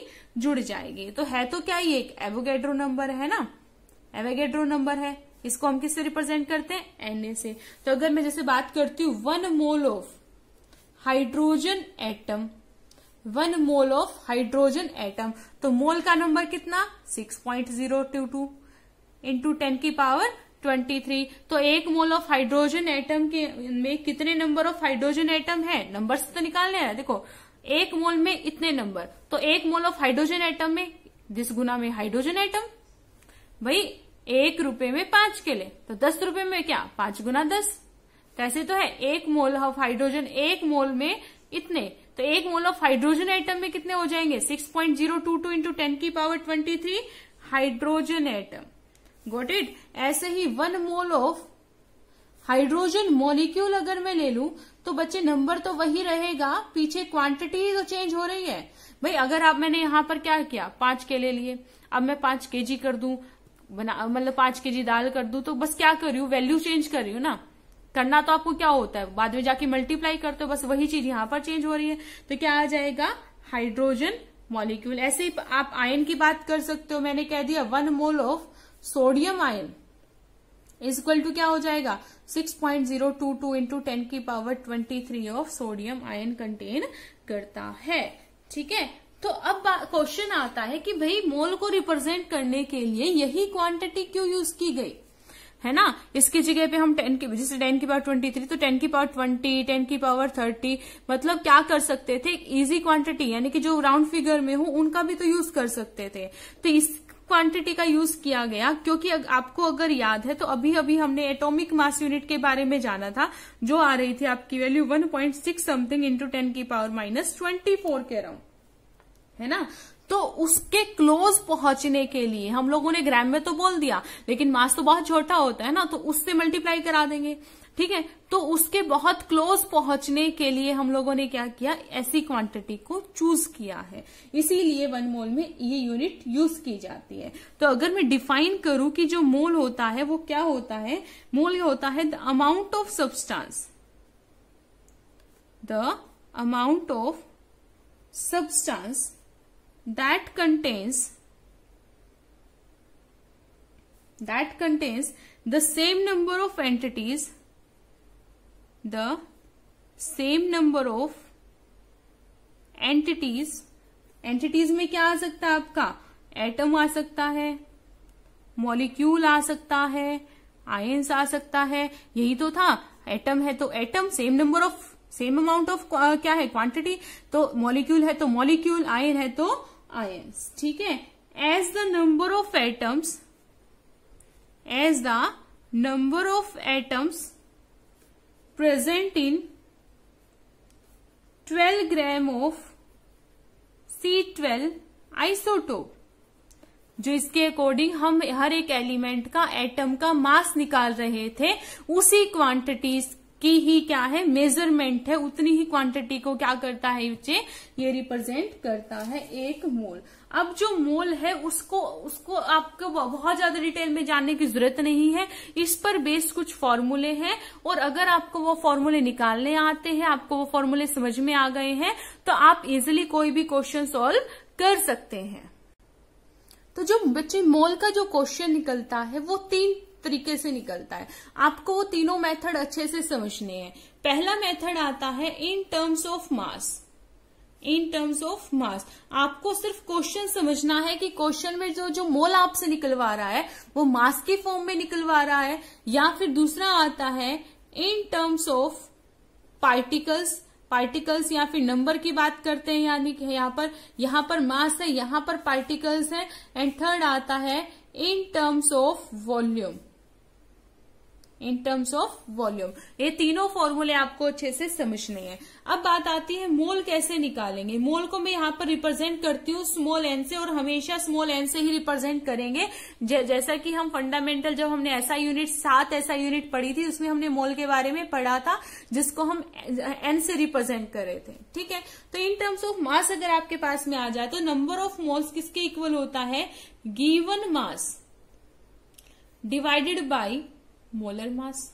जुड़ जाएगी तो है तो क्या ये एक एवोगेड्रो नंबर है ना एवेगेड्रो नंबर है इसको हम किससे रिप्रेजेंट करते हैं एनए से तो अगर मैं जैसे बात करती हूँ one mole of hydrogen atom one mole of hydrogen atom तो मोल का नंबर कितना six point zero two two into ten की पावर ट्वेंटी थ्री तो एक मोल ऑफ हाइड्रोजन एटम के में कितने नंबर ऑफ हाइड्रोजन एटम है नंबर से तो निकालने हैं देखो एक मोल में इतने नंबर तो एक मोल ऑफ हाइड्रोजन एटम में दिस गुना में हाइड्रोजन एटम भाई एक रुपए में पांच के ले तो दस रुपए में क्या पांच गुना दस कैसे तो ऐसे तो है एक मोल ऑफ हाइड्रोजन एक मोल में इतने तो एक मोल ऑफ हाइड्रोजन आइटम में कितने हो जाएंगे six point zero two two into ten की power twenty three hydrogen atom got it ऐसे ही one mole of hydrogen molecule अगर मैं ले लू तो बच्चे नंबर तो वही रहेगा पीछे क्वांटिटी तो चेंज हो रही है भाई अगर आप मैंने यहां पर क्या किया पांच के ले लिए अब मैं पांच के कर दू मतलब पांच के दाल कर दू तो बस क्या कर रही वैल्यू चेंज कर रही हूं ना करना तो आपको क्या होता है बाद में जाके मल्टीप्लाई करते हो बस वही चीज यहां पर चेंज हो रही है तो क्या आ जाएगा हाइड्रोजन मॉलिक्यूल ऐसे ही आप आयन की बात कर सकते हो मैंने कह दिया one mole of sodium ion is equal to क्या हो जाएगा 6.022 point zero two two into ten की power twenty three of sodium ion contain करता है ठीक है तो अब क्वेश्चन आता है कि भाई मोल को रिप्रेजेंट करने के लिए यही क्वांटिटी क्यों यूज की गई है ना इसकी जगह पे हम टेन की जैसे टेन की पावर ट्वेंटी थ्री तो टेन की पावर ट्वेंटी टेन की पावर थर्टी मतलब क्या कर सकते थे इजी क्वांटिटी यानी कि जो राउंड फिगर में हो उनका भी तो यूज कर सकते थे तो इस क्वांटिटी का यूज किया गया क्योंकि आपको अगर याद है तो अभी अभी हमने एटॉमिक मास यूनिट के बारे में जाना था जो आ रही थी आपकी वैल्यू 1.6 समथिंग इंटू टेन की पावर माइनस ट्वेंटी फोर के राउंड है ना तो उसके क्लोज पहुंचने के लिए हम लोगों ने ग्राम में तो बोल दिया लेकिन मास तो बहुत छोटा होता है ना तो उससे मल्टीप्लाई करा देंगे ठीक है तो उसके बहुत क्लोज पहुंचने के लिए हम लोगों ने क्या किया ऐसी क्वांटिटी को चूज किया है इसीलिए वन मोल में ये यूनिट यूज की जाती है तो अगर मैं डिफाइन करूं कि जो मोल होता है वो क्या होता है मोल होता है the amount of substance the amount of substance that contains that contains the same number of entities the same number of entities entities में क्या आ सकता है आपका एटम आ सकता है मॉलिक्यूल आ सकता है आयंस आ सकता है यही तो था एटम है तो atom same number of same amount of क्या है क्वांटिटी तो मॉलिक्यूल है तो मॉलिक्यूल आयन है तो आयंस ठीक है as the number of atoms as the number of atoms present in 12 gram of C twelve isotope जो इसके अकॉर्डिंग हम हर एक एलिमेंट का एटम का मास निकाल रहे थे उसी क्वांटिटीज की ही क्या है मेजरमेंट है उतनी ही क्वांटिटी को क्या करता है बच्चे ये रिप्रेजेंट करता है एक मोल अब जो मोल है उसको उसको आपको बहुत ज्यादा डिटेल में जानने की जरूरत नहीं है इस पर बेस्ड कुछ फॉर्मूले हैं और अगर आपको वो फॉर्मूले निकालने आते हैं आपको वो फॉर्मूले समझ में आ गए हैं तो आप इजिली कोई भी क्वेश्चन सॉल्व कर सकते हैं तो जो बच्चे मोल का जो क्वेश्चन निकलता है वो तीन तरीके से निकलता है आपको वो तीनों मेथड अच्छे से समझने हैं पहला मेथड आता है in terms of mass in terms of mass आपको सिर्फ क्वेश्चन समझना है कि क्वेश्चन में जो जो मोल आपसे निकलवा रहा है वो मास के फॉर्म में निकलवा रहा है या फिर दूसरा आता है in terms of particles particles या फिर नंबर की बात करते हैं यानी कि यहाँ पर यहाँ पर मास है यहाँ पर पार्टिकल्स है एंड थर्ड आता है in terms of volume in terms of volume ये तीनों फॉर्मूले आपको अच्छे से समझने हैं अब बात आती है मोल कैसे निकालेंगे मोल को मैं यहाँ पर रिप्रेजेंट करती हूँ स्मॉल एन से और हमेशा स्मॉल एन से ही रिप्रेजेंट करेंगे जैसा कि हम फंडामेंटल जब हमने ऐसा यूनिट सात ऐसा यूनिट पढ़ी थी उसमें हमने मोल के बारे में पढ़ा था जिसको हम एन से रिप्रेजेंट कर रहे थे ठीक है तो इन टर्म्स ऑफ मास अगर आपके पास में आ जाए तो नंबर ऑफ मोल्स किसके इक्वल होता है given mass divided by molar mass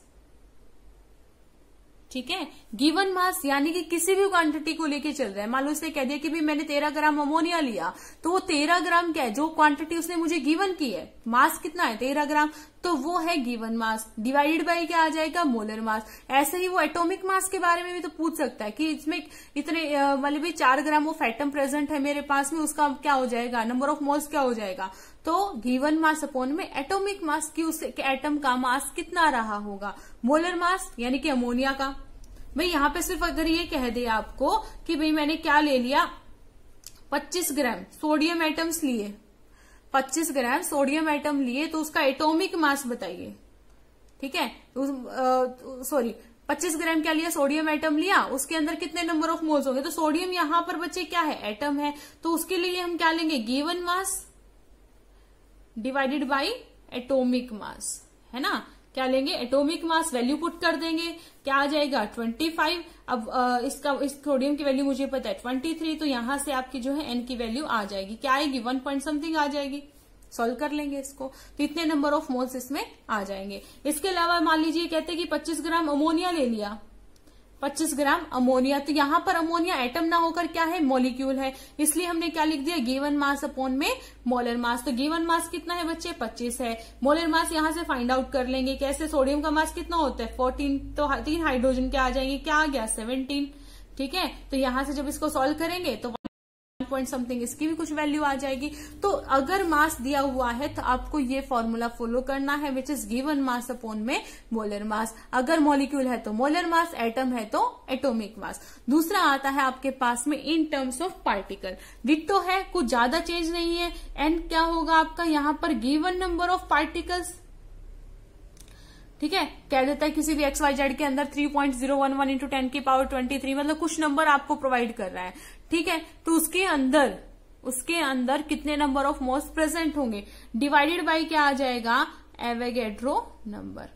ठीक है गिवन मास यानी कि किसी भी क्वांटिटी को लेके चल रहा है मान लो उसने कह दिया कि भी मैंने तेरह ग्राम अमोनिया लिया तो वो तेरह ग्राम क्या है जो क्वांटिटी उसने मुझे गिवन की है मास कितना है तेरह ग्राम तो वो है गिवन मास डिवाइडेड बाय क्या आ जाएगा मोलर मास ऐसे ही वो एटॉमिक मास के बारे में भी तो पूछ सकता है कि इसमें इतने मतलब चार ग्राम ऑफ एटम प्रेजेंट है मेरे पास में उसका क्या हो जाएगा नंबर ऑफ मोल्स क्या हो जाएगा तो गिवन मास अपॉन में एटॉमिक मास की उस एटम का मास कितना रहा होगा मोलर मास यानी कि अमोनिया का भाई यहाँ पे सिर्फ अगर ये कह दे आपको कि भाई मैंने क्या ले लिया 25 ग्राम सोडियम एटम्स लिए 25 ग्राम सोडियम एटम लिए तो उसका एटॉमिक मास बताइए ठीक है सॉरी तो, पच्चीस ग्राम क्या लिया सोडियम एटम लिया उसके अंदर कितने नंबर ऑफ मोल्स होंगे तो सोडियम यहां पर बच्चे क्या है एटम है तो उसके लिए हम क्या लेंगे given mass divided by atomic mass है ना क्या लेंगे एटॉमिक मास वैल्यू पुट कर देंगे क्या आ जाएगा 25 अब आ, इसका इस थोडियम की वैल्यू मुझे पता है 23 तो यहां से आपकी जो है एन की वैल्यू आ जाएगी क्या आएगी वन पॉइंट समथिंग आ जाएगी सॉल्व कर लेंगे इसको तो इतने नंबर ऑफ मोल्स इसमें आ जाएंगे इसके अलावा मान लीजिए कहते हैं कि 25 ग्राम अमोनिया ले लिया 25 ग्राम अमोनिया तो यहाँ पर अमोनिया एटम ना होकर क्या है मॉलिक्यूल है इसलिए हमने क्या लिख दिया गिवन मास अपॉन में मोलर मास तो गिवन मास कितना है बच्चे 25 है मोलर मास यहाँ से फाइंड आउट कर लेंगे कैसे सोडियम का मास कितना होता है 14 तो तीन हाइड्रोजन क्या आ जाएंगे क्या आ गया 17 ठीक है तो यहां से जब इसको सोल्व करेंगे तो पॉइंट समथिंग इसकी भी कुछ वैल्यू आ जाएगी तो अगर मास दिया हुआ है तो आपको ये फॉर्मूला फॉलो करना है which is given mass upon में मोलर मास अगर मोलिक्यूल है तो मोलर मास एटम है तो एटोमिक मास दूसरा आता है आपके पास में इन टर्म्स ऑफ पार्टिकल विट्टो है कुछ ज्यादा चेंज नहीं है एंड क्या होगा आपका यहाँ पर गिवन नंबर ऑफ पार्टिकल्स ठीक है कह देता है किसी भी एक्स वाई जेड के अंदर three point zero one one into ten की पावर ट्वेंटी थ्री मतलब कुछ नंबर आपको प्रोवाइड कर रहा है ठीक है तो उसके अंदर उसके अंदर कितने नंबर ऑफ मोस्ट प्रेजेंट होंगे डिवाइडेड बाई क्या आ जाएगा एवेगेड्रो नंबर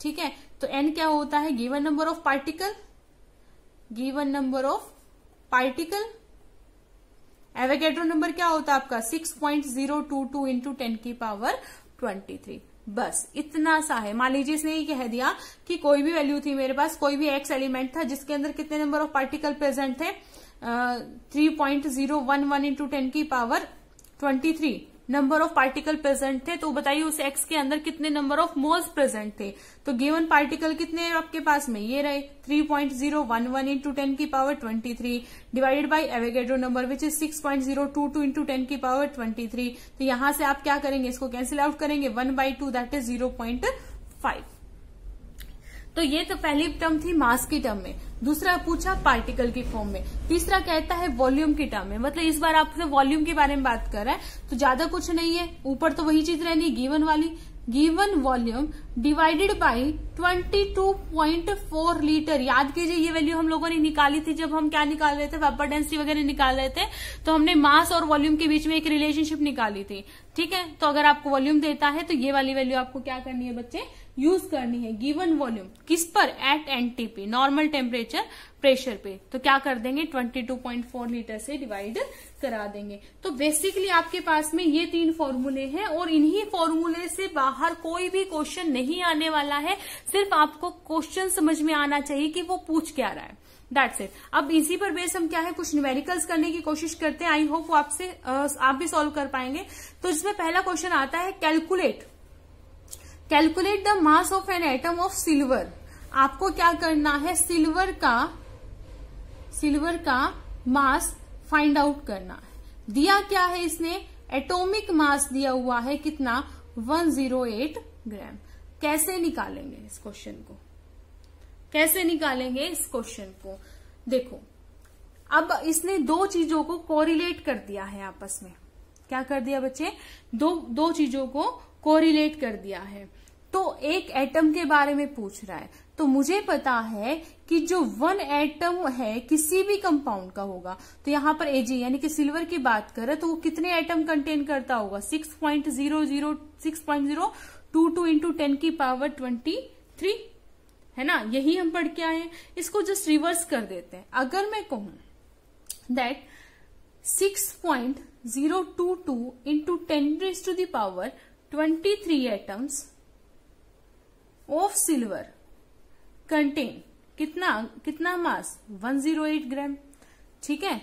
ठीक है तो एन क्या होता है given number of particle given number of particle Avogadro number क्या होता है आपका six point zero two two into ten की पावर ट्वेंटी थ्री बस इतना सा है मान लीजिए इसने ये कह दिया कि कोई भी वैल्यू थी मेरे पास कोई भी एक्स एलिमेंट था जिसके अंदर कितने नंबर ऑफ पार्टिकल प्रेजेंट थे three point zero one one into ten की power twenty three number of particle present थे तो बताइए उस एक्स के अंदर कितने नंबर ऑफ मोल्स प्रेजेंट थे तो गिवन पार्टिकल कितने आपके पास में ये रहे 3.011 point zero one one into ten की power 23 divided by Avogadro number which is 6.022 point zero two two into ten की पावर 23 तो यहां से आप क्या करेंगे इसको कैंसिल आउट करेंगे one by two that is zero point five तो ये तो पहली टर्म थी मास की टर्म में दूसरा पूछा पार्टिकल की फॉर्म में तीसरा कहता है वॉल्यूम की टर्म में मतलब इस बार आपसे वॉल्यूम के बारे में बात कर रहा है तो ज्यादा कुछ नहीं है ऊपर तो वही चीज रहनी गिवन वाली given volume divided by 22.4 litre याद कीजिए ये वैल्यू हम लोगों ने निकाली थी जब हम क्या निकाल रहे थे वेपर डेंसिटी वगैरह निकाल रहे थे तो हमने मास और वॉल्यूम के बीच में एक रिलेशनशिप निकाली थी ठीक है तो अगर आपको वॉल्यूम देता है तो ये वाली वैल्यू आपको क्या करनी है बच्चे यूज करनी है गिवन वॉल्यूम किस पर at N TP normal temperature pressure पे तो क्या कर देंगे 22.4 लीटर से डिवाइड करा देंगे तो बेसिकली आपके पास में ये तीन फॉर्मूले हैं और इन्हीं फॉर्मूले से बाहर कोई भी क्वेश्चन नहीं आने वाला है सिर्फ आपको क्वेश्चन समझ में आना चाहिए कि वो पूछ क्या रहा है दैट्स इट अब इसी पर बेस हम क्या है कुछ न्यूमेरिकल्स करने की कोशिश करते हैं आई होप आपसे आप भी सॉल्व कर पाएंगे तो इसमें पहला क्वेश्चन आता है calculate calculate the mass of an atom of silver आपको क्या करना है सिल्वर का सिल्वर का मास फाइंड आउट करना है दिया क्या है इसने एटॉमिक मास दिया हुआ है कितना 108 ग्राम कैसे निकालेंगे इस क्वेश्चन को कैसे निकालेंगे इस क्वेश्चन को देखो अब इसने दो चीजों को कोरिलेट कर दिया है आपस में क्या कर दिया बच्चे दो दो चीजों को कोरिलेट कर दिया है तो एक एटम के बारे में पूछ रहा है तो मुझे पता है कि जो वन एटम है किसी भी कंपाउंड का होगा तो यहां पर एजी यानी कि सिल्वर की बात करें तो वो कितने एटम कंटेन करता होगा six point zero zero six point zero two two into ten की पावर ट्वेंटी थ्री है ना यही हम पढ़ के आए इसको जस्ट रिवर्स कर देते हैं अगर मैं कहूं that six point zero two two into ten raise to the power twenty three atoms of silver contain कितना कितना मास 108 ग्राम ठीक है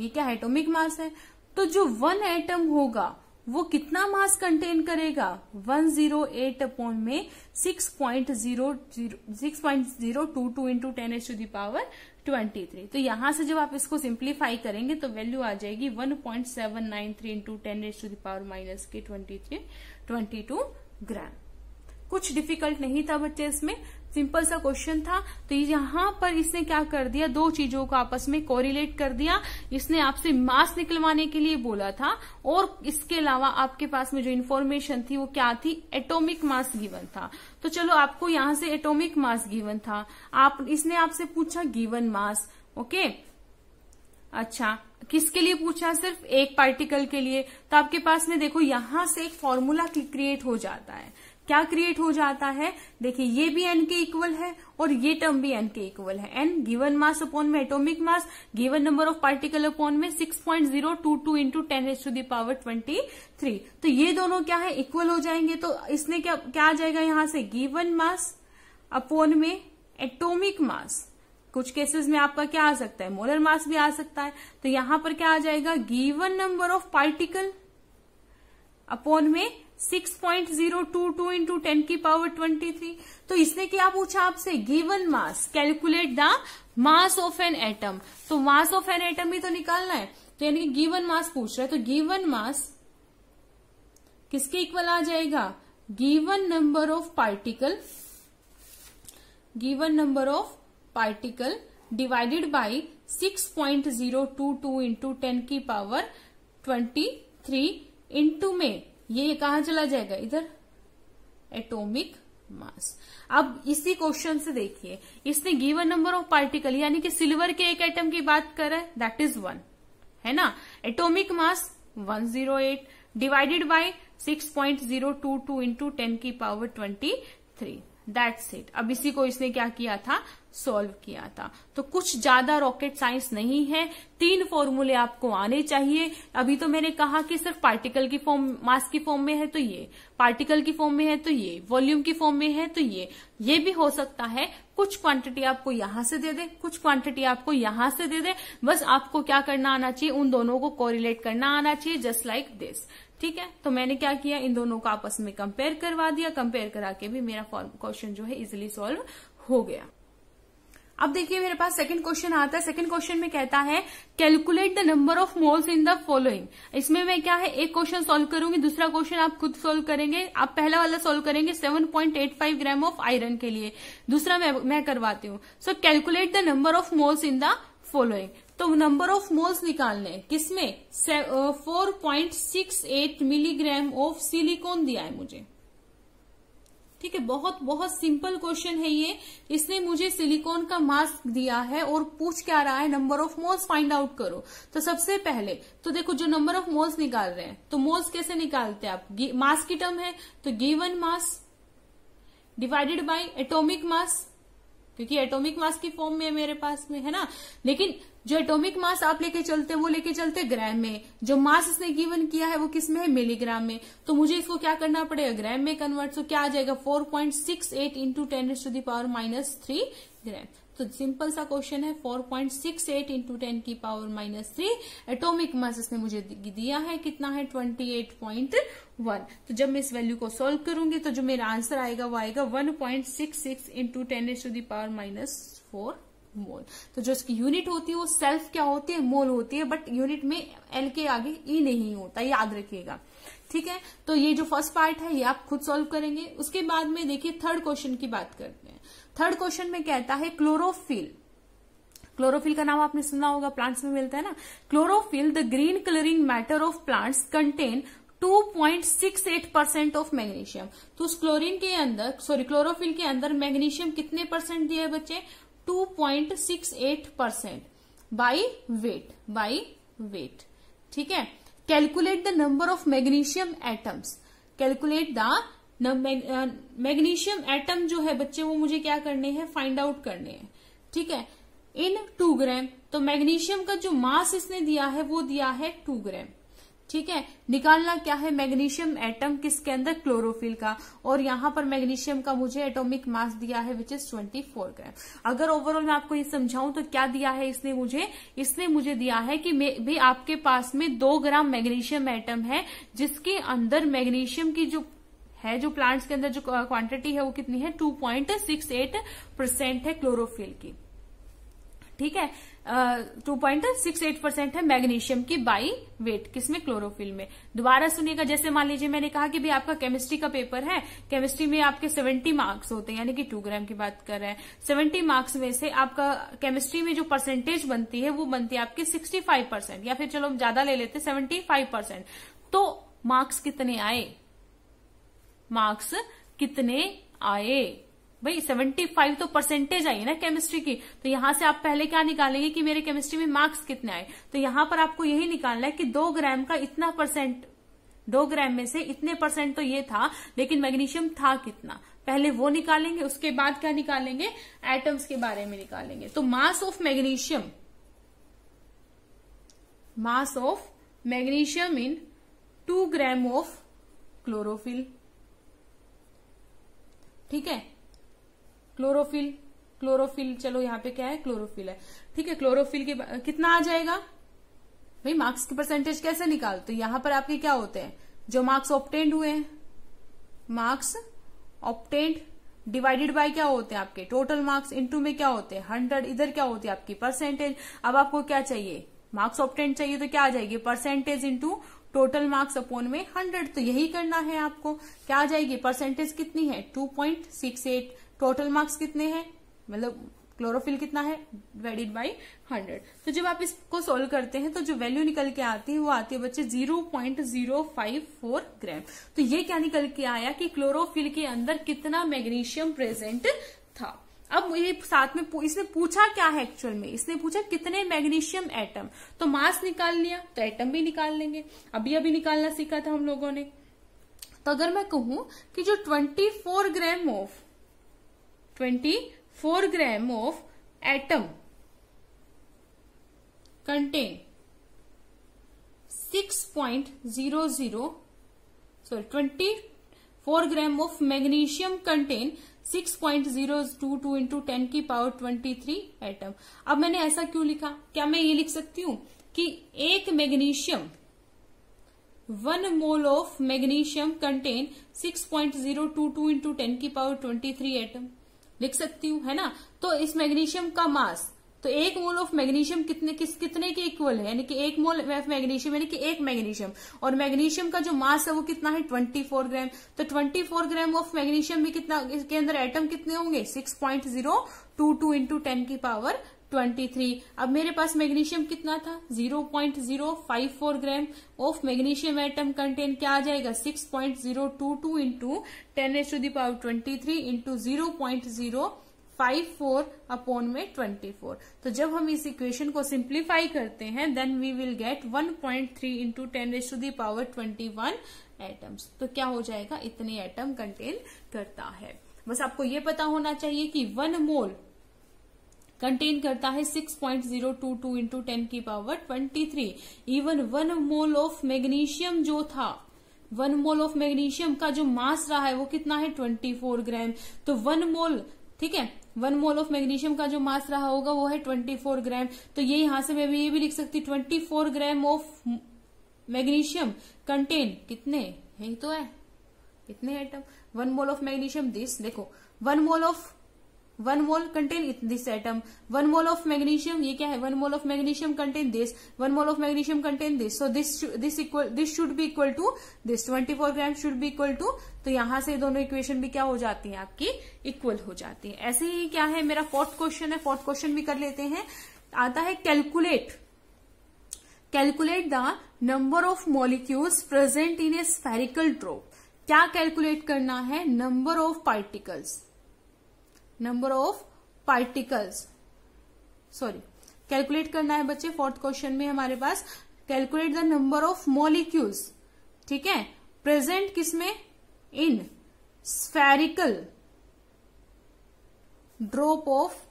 ये क्या एटोमिक मास है तो जो वन एटम होगा वो कितना मास कंटेन करेगा 108 जीरो एट अपॉन में six point zero six point zero two two into ten H to the power twenty three तो यहां से जब आप इसको सिंप्लीफाई करेंगे तो वैल्यू आ जाएगी one point seven nine three into ten H to the power minus के twenty three twenty two gram कुछ डिफिकल्ट नहीं था बच्चे इसमें सिंपल सा क्वेश्चन था तो यहाँ पर इसने क्या कर दिया दो चीजों को आपस में कोरिलेट कर दिया इसने आपसे मास निकलवाने के लिए बोला था और इसके अलावा आपके पास में जो इन्फॉर्मेशन थी वो क्या थी एटॉमिक मास गिवन था तो चलो आपको यहाँ से एटॉमिक मास गिवन था आप इसने आपसे पूछा गिवन मास ओके अच्छा किसके लिए पूछा सिर्फ एक पार्टिकल के लिए तो आपके पास में देखो यहां से एक फॉर्मूला क्रिएट हो जाता है क्या क्रिएट हो जाता है देखिए ये भी एन के इक्वल है और ये टर्म भी एन के इक्वल है एन गिवन मास अपॉन में atomic mass given number of particle upon में 6.022 point zero two two into ten H to the power twenty three तो ये दोनों क्या है इक्वल हो जाएंगे तो इसने क्या क्या आ जाएगा यहां से गिवन मास अपोन में एटोमिक मास कुछ केसेस में आपका क्या आ सकता है मोलर मास भी आ सकता है तो यहां पर क्या आ जाएगा given number of particle upon में six point zero two two into ten की पावर ट्वेंटी थ्री तो इसने क्या पूछा आपसे given mass calculate the mass of an atom तो मास ऑफ एन एटम भी तो निकालना है तो यानी कि गिवन मास पूछ रहा है तो गिवन मास किसके इक्वल आ जाएगा given number of particle given number of particle divided by six point zero two two into ten की पावर ट्वेंटी थ्री इंटू में ये कहा चला जाएगा इधर एटॉमिक मास अब इसी क्वेश्चन से देखिए इसने गिवन नंबर ऑफ पार्टिकल यानी कि सिल्वर के एक एटम की बात कर रहा है दैट इज वन है ना atomic mass 108 divided by 6.022 into ten की पावर 23 दैट्स इट अब इसी को इसने क्या किया था सॉल्व किया था तो कुछ ज्यादा रॉकेट साइंस नहीं है तीन फॉर्मूले आपको आने चाहिए अभी तो मैंने कहा कि सिर्फ पार्टिकल की फॉर्म मास की फॉर्म में है तो ये पार्टिकल की फॉर्म में है तो ये वॉल्यूम की फॉर्म में है तो ये ये भी हो सकता है कुछ क्वांटिटी आपको यहां से दे दे कुछ क्वांटिटी आपको यहां से दे दे बस आपको क्या करना आना चाहिए उन दोनों को कोरिलेट करना आना चाहिए जस्ट लाइक दिस ठीक है तो मैंने क्या किया इन दोनों को आपस में कंपेयर करवा दिया कंपेयर करा के भी मेरा क्वेश्चन जो है इजिली सॉल्व हो गया अब देखिए मेरे पास सेकंड क्वेश्चन आता है सेकंड क्वेश्चन में कहता है calculate the number of moles in the following इसमें मैं क्या है एक क्वेश्चन सॉल्व करूंगी दूसरा क्वेश्चन आप खुद सॉल्व करेंगे आप पहला वाला सॉल्व करेंगे 7.85 ग्राम ऑफ आयरन के लिए दूसरा मैं मैं करवाती हूँ so calculate the number of moles in the following तो नंबर ऑफ मोल्स निकालने किसमें 4.68 मिलीग्राम ऑफ सिलीकोन दिया है मुझे ठीक है बहुत बहुत सिंपल क्वेश्चन है ये इसने मुझे सिलिकॉन का मास्क दिया है और पूछ क्या रहा है number of moles find out करो तो सबसे पहले तो देखो जो नंबर ऑफ मोल्स निकाल रहे हैं तो मोल्स कैसे निकालते हैं आप मास की टर्म है तो given mass divided by atomic mass क्योंकि एटॉमिक मास की फॉर्म में है मेरे पास में है ना लेकिन जो एटॉमिक मास आप लेके चलते हैं वो लेके चलते ग्राम में जो मास इसने गिवन किया है वो किस में है मिलीग्राम में तो मुझे इसको क्या करना पड़ेगा ग्राम में कन्वर्ट तो क्या आ जाएगा four point six eight into ten to the power minus three gram तो सिंपल सा क्वेश्चन है 4.68 point six eight into ten की power minus three atomic mass इसने मुझे दिया है कितना है 28.1 तो जब मैं इस वैल्यू को सोल्व करूंगी तो जो मेरा आंसर आएगा वो आएगा 1.66 point six six into ten H to the power minus four mole तो जो इसकी यूनिट होती है वो सेल्फ क्या होती है मोल होती है बट यूनिट में एल के आगे ई e नहीं होता याद रखिएगा ठीक है तो ये जो फर्स्ट पार्ट है ये आप खुद सॉल्व करेंगे उसके बाद में देखिए थर्ड क्वेश्चन की बात कर थर्ड क्वेश्चन में कहता है क्लोरोफिल क्लोरोफिल का नाम आपने सुना होगा प्लांट्स में मिलता है ना chlorophyll the green colouring matter of plants contain 2.68 percent of magnesium तो उस क्लोरीन के अंदर सॉरी क्लोरोफिल के अंदर मैग्नीशियम कितने परसेंट दिया है बच्चे 2.68 percent by weight by weight ठीक है calculate the number of magnesium atoms calculate the magnesium atom जो है बच्चे वो मुझे क्या करने हैं फाइंड आउट करने हैं ठीक है इन टू ग्राम तो मैग्नीशियम का जो मास इसने दिया है वो दिया है टू ग्राम ठीक है निकालना क्या है मैग्नीशियम एटम किसके अंदर क्लोरोफिल का और यहां पर मैग्नीशियम का मुझे एटॉमिक मास दिया है विच इज 24 ग्राम अगर ओवरऑल मैं आपको ये समझाऊं तो क्या दिया है इसने मुझे इसने मुझे दिया है कि भी आपके पास में दो ग्राम मैग्नीशियम एटम है जिसके अंदर मैग्नीशियम की जो है जो प्लांट्स के अंदर जो क्वांटिटी है वो कितनी है 2.68 परसेंट है क्लोरोफिल की ठीक है two point six eight percent है मैग्नीशियम की बाई वेट किसमें क्लोरोफिल में दोबारा सुनिएगा जैसे मान लीजिए मैंने कहा कि भी आपका केमिस्ट्री का पेपर है केमिस्ट्री में आपके सेवेंटी मार्क्स होते हैं यानी कि टू ग्राम की बात कर रहे हैं सेवेंटी मार्क्स में से आपका केमिस्ट्री में जो परसेंटेज बनती है वो बनती है आपकी सिक्सटी फाइव परसेंट या फिर चलो हम ज्यादा ले लेते सेवेंटी फाइव परसेंट तो मार्क्स कितने आए मार्क्स कितने आए भाई 75 तो परसेंटेज आई है ना केमिस्ट्री की तो यहां से आप पहले क्या निकालेंगे कि मेरे केमिस्ट्री में मार्क्स कितने आए तो यहां पर आपको यही निकालना है कि दो ग्राम का इतना परसेंट दो ग्राम में से इतने परसेंट तो ये था लेकिन मैग्नीशियम था कितना पहले वो निकालेंगे उसके बाद क्या निकालेंगे एटम्स के बारे में निकालेंगे तो mass of magnesium mass of magnesium in two gram of chlorophyll ठीक है क्लोरोफिल क्लोरोफिल चलो यहाँ पे क्या है क्लोरोफिल है ठीक है क्लोरोफिल के कितना आ जाएगा भाई मार्क्स की परसेंटेज कैसे निकाल तो यहां पर आपके क्या होते हैं जो मार्क्स ऑप्टेंड हुए हैं मार्क्स ऑप्टेंड डिवाइडेड बाय क्या होते हैं आपके टोटल मार्क्स इनटू में क्या होते हैं हंड्रेड इधर क्या होती है आपकी परसेंटेज अब आपको क्या चाहिए मार्क्स ऑप्टेंड चाहिए तो क्या आ जाएगी percentage into total marks upon में हंड्रेड तो यही करना है आपको क्या आ जाएगी परसेंटेज कितनी है two point six eight total marks कितने हैं मतलब क्लोरोफिल कितना है डिवाइडेड बाई हंड्रेड तो जब आप इसको सोल्व करते हैं तो जो वैल्यू निकल के आती है वो आती है बच्चे zero point zero five four gram तो ये क्या निकल के आया कि क्लोरोफिल के अंदर कितना मैग्नीशियम प्रेजेंट अब ये साथ में इसने पूछा क्या है एक्चुअल में इसने पूछा कितने मैग्नीशियम एटम तो मास निकाल लिया तो एटम भी निकाल लेंगे अभी अभी निकालना सीखा था हम लोगों ने तो अगर मैं कहूं कि जो 24 gram of 24 gram of atom contain 6.00 sorry 24 gram of magnesium contain six point zero two two into ten की पावर ट्वेंटी थ्री एटम अब मैंने ऐसा क्यों लिखा क्या मैं ये लिख सकती हूँ कि एक magnesium one mole of magnesium contain six point zero two two into ten की पावर ट्वेंटी थ्री एटम लिख सकती हूँ है ना तो इस मैग्नीशियम का मास तो एक मोल ऑफ मैग्नीशियम कितने किस कितने के इक्वल है यानी कि एक मोल ऑफ मैग्नीशियम यानी कि एक मैग्नीशियम और मैग्नीशियम का जो मास है वो कितना है 24 ग्राम तो 24 ग्राम ऑफ मैग्नीशियम में कितना इसके अंदर एटम कितने होंगे 6.022 point zero two two into ten की पावर 23 अब मेरे पास मैग्नीशियम कितना था 0.054 gram of magnesium atom contain क्या आ जाएगा 6.022 point zero two two into ten H to the power twenty three into zero point zero five four upon में ट्वेंटी फोर तो जब हम इस इक्वेशन को सिंप्लीफाई करते हैं then we will get one point three into ten raise to the power twenty one atoms तो क्या हो जाएगा इतने एटम कंटेन करता है बस आपको ये पता होना चाहिए कि वन मोल कंटेन करता है 6.022 point zero two two into ten की power twenty three even one mole of magnesium जो था वन मोल ऑफ मैग्नीशियम का जो मास रहा है वो कितना है 24 ग्राम तो वन मोल ठीक है वन मोल ऑफ मैग्नीशियम का जो मास रहा होगा वो है ट्वेंटी फोर ग्राम तो ये यहां से मैं भी ये भी लिख सकती twenty four gram of magnesium contain कितने यही तो है कितने atom one mole of magnesium this देखो one mole of one mole contain this atom one mole of magnesium ये क्या है one mole of magnesium contain this one mole of magnesium contain this so this this equal this should be equal to this twenty four gram should be equal to तो यहां से दोनों equation भी क्या हो जाती है आपकी इक्वल हो जाती है ऐसे ही क्या है मेरा फोर्थ क्वेश्चन है फोर्थ क्वेश्चन भी कर लेते हैं आता है calculate calculate the number of molecules present in a spherical drop क्या कैलकुलेट करना है number of particles number of particles sorry calculate करना है बच्चे फोर्थ क्वेश्चन में हमारे पास calculate the number of molecules ठीक है प्रेजेंट किसमें in spherical drop of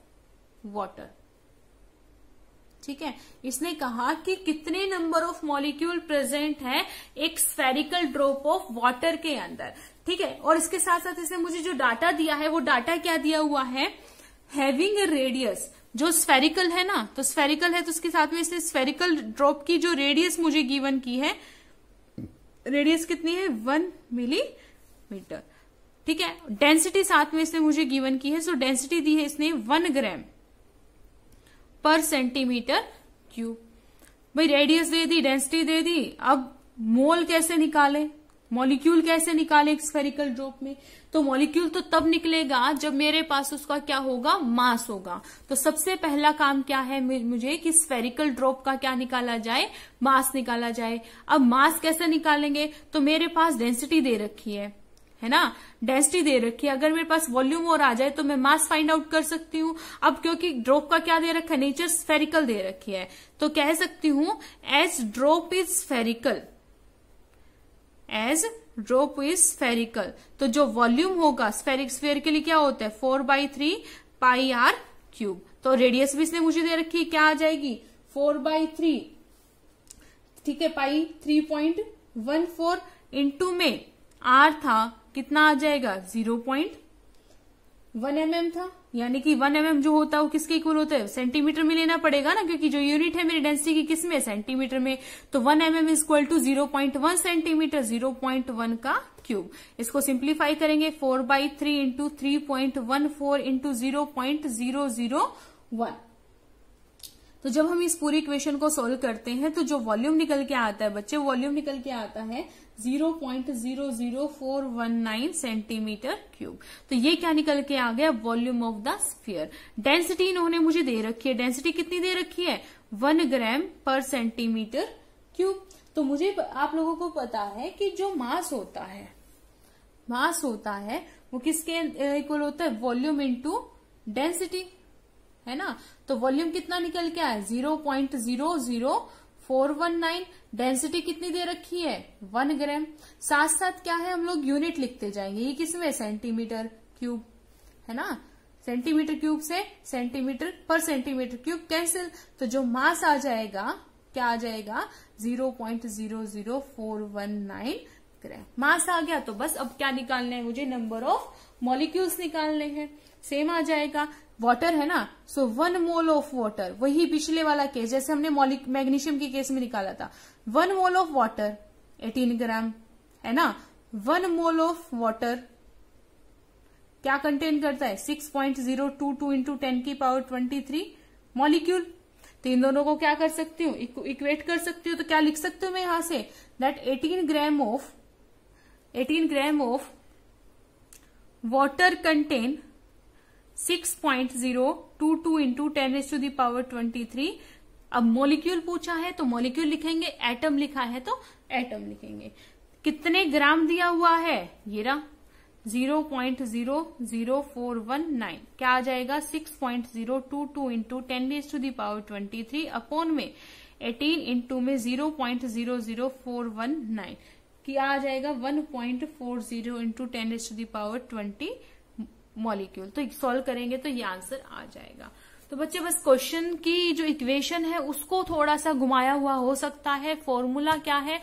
water ठीक है इसने कहा कि कितने नंबर ऑफ मॉलिक्यूल प्रेजेंट है एक स्फेरिकल ड्रॉप ऑफ वाटर के अंदर ठीक है और इसके साथ साथ इसने मुझे जो डाटा दिया है वो डाटा क्या दिया हुआ है हैविंग रेडियस जो स्फेरिकल है ना तो स्फेरिकल है तो उसके साथ में इसने स्फेरिकल ड्रॉप की जो रेडियस मुझे गिवन की है रेडियस कितनी है वन मिलीमीटर ठीक है डेंसिटी साथ में इसने मुझे गिवन की है सो डेंसिटी दी है इसने वन ग्राम पर सेंटीमीटर क्यूब भाई रेडियस दे दी डेंसिटी दे दी अब मोल कैसे निकाले मॉलिक्यूल कैसे निकाले एक स्फेरिकल ड्रॉप में तो मॉलिक्यूल तो तब निकलेगा जब मेरे पास उसका क्या होगा मास होगा तो सबसे पहला काम क्या है मुझे कि स्फेरिकल ड्रॉप का क्या निकाला जाए मास निकाला जाए अब मास कैसे निकालेंगे तो मेरे पास डेंसिटी दे रखी है है ना डेंसिटी दे रखी है अगर मेरे पास वॉल्यूम और आ जाए तो मैं मास फाइंड आउट कर सकती हूँ अब क्योंकि ड्रॉप का क्या दे रखा है नेचर स्फेरिकल दे रखी है तो कह सकती हूँ as drop is spherical as drop is spherical तो जो वॉल्यूम होगा स्फेरिक स्फेयर के लिए क्या होता है four by three pi R cube तो रेडियस भी इसने मुझे दे रखी है क्या आ जाएगी फोर बाई थ्री ठीक है pi three point one four into में आर था कितना आ जाएगा zero point one M M था यानी कि वन एम mm जो होता है वो किसके इक्वल होता है सेंटीमीटर में लेना पड़ेगा ना क्योंकि जो यूनिट है मेरी डेंसिटी की किस में सेंटीमीटर में तो one M M equal to zero point one centimetre zero point one का क्यूब इसको सिंप्लीफाई करेंगे four by three into three point one four into zero point zero zero one तो जब हम इस पूरी इक्वेशन को सोल्व करते हैं तो जो वॉल्यूम निकल के आता है बच्चे वॉल्यूम निकल के आता है 0.00419 सेंटीमीटर क्यूब तो ये क्या निकल के आ गया volume of the sphere density इन्होंने मुझे दे रखी है डेंसिटी कितनी दे रखी है वन ग्राम पर सेंटीमीटर क्यूब तो मुझे आप लोगों को पता है कि जो मास होता है मास होता है वो किसके इक्वल होता है वॉल्यूम इनटू डेंसिटी है ना तो वॉल्यूम कितना निकल के आया zero point zero zero four one nine density कितनी दे रखी है वन ग्राम साथ साथ क्या है हम लोग यूनिट लिखते जाएंगे ये किसमें सेंटीमीटर क्यूब है ना सेंटीमीटर क्यूब से सेंटीमीटर पर सेंटीमीटर क्यूब कैंसिल तो जो मास आ जाएगा क्या आ जाएगा zero point zero zero four one nine gram mass आ गया तो बस अब क्या निकालना है मुझे नंबर ऑफ मॉलिक्यूल्स निकालने हैं सेम आ जाएगा वाटर है ना so one mole of water वही पिछले वाला केस जैसे हमने मैग्नीशियम के केस में निकाला था one mole of water 18 gram है ना वन मोल ऑफ वाटर क्या कंटेन करता है 6.022 point zero two two into ten की पावर ट्वेंटी थ्री मॉलिक्यूल तो इन दोनों को क्या कर सकती हूँ इक्वेट कर सकती हूँ तो क्या लिख सकती हूँ मैं यहां से that 18 gram of 18 gram of water contain six point zero two two into ten S to the power twenty three अब मोलिक्यूल पूछा है तो मोलिक्यूल लिखेंगे एटम लिखा है तो एटम लिखेंगे कितने ग्राम दिया हुआ है ये रहा zero point zero zero four one nine क्या आ जाएगा six point zero two two into ten S to the power twenty three upon में एटीन इंटू में zero point zero zero four one nine क्या आ जाएगा one point four zero into ten S to the power twenty molecule तो solve करेंगे तो ये answer आ जाएगा तो बच्चे बस क्वेश्चन की जो इक्वेशन है उसको थोड़ा सा घुमाया हुआ हो सकता है फॉर्मूला क्या है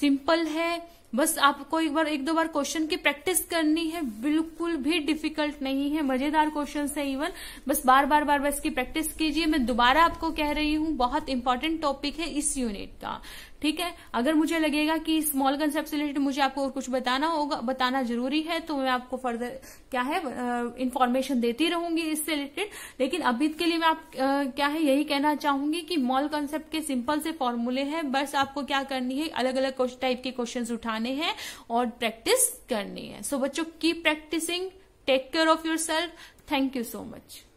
सिंपल है बस आपको एक बार एक दो बार क्वेश्चन की प्रैक्टिस करनी है बिल्कुल भी डिफिकल्ट नहीं है मजेदार क्वेश्चन है इवन बस बार बार बार बस इसकी प्रैक्टिस कीजिए मैं दोबारा आपको कह रही हूँ बहुत इंपॉर्टेंट टॉपिक है इस यूनिट का ठीक है अगर मुझे लगेगा कि स्मॉल कंसेप्ट से रिलेटेड मुझे आपको और कुछ बताना होगा बताना जरूरी है तो मैं आपको फर्दर क्या है इन्फॉर्मेशन देती रहूंगी इससे रिलेटेड लेकिन अभी के लिए मैं आप क्या है यही कहना चाहूंगी कि मॉल कंसेप्ट के सिंपल से फॉर्मूले हैं बस आपको क्या करनी है अलग अलग टाइप के क्वेश्चन उठाने हैं और प्रैक्टिस करनी है सो so, बच्चों की practising take care of yourself thank you so much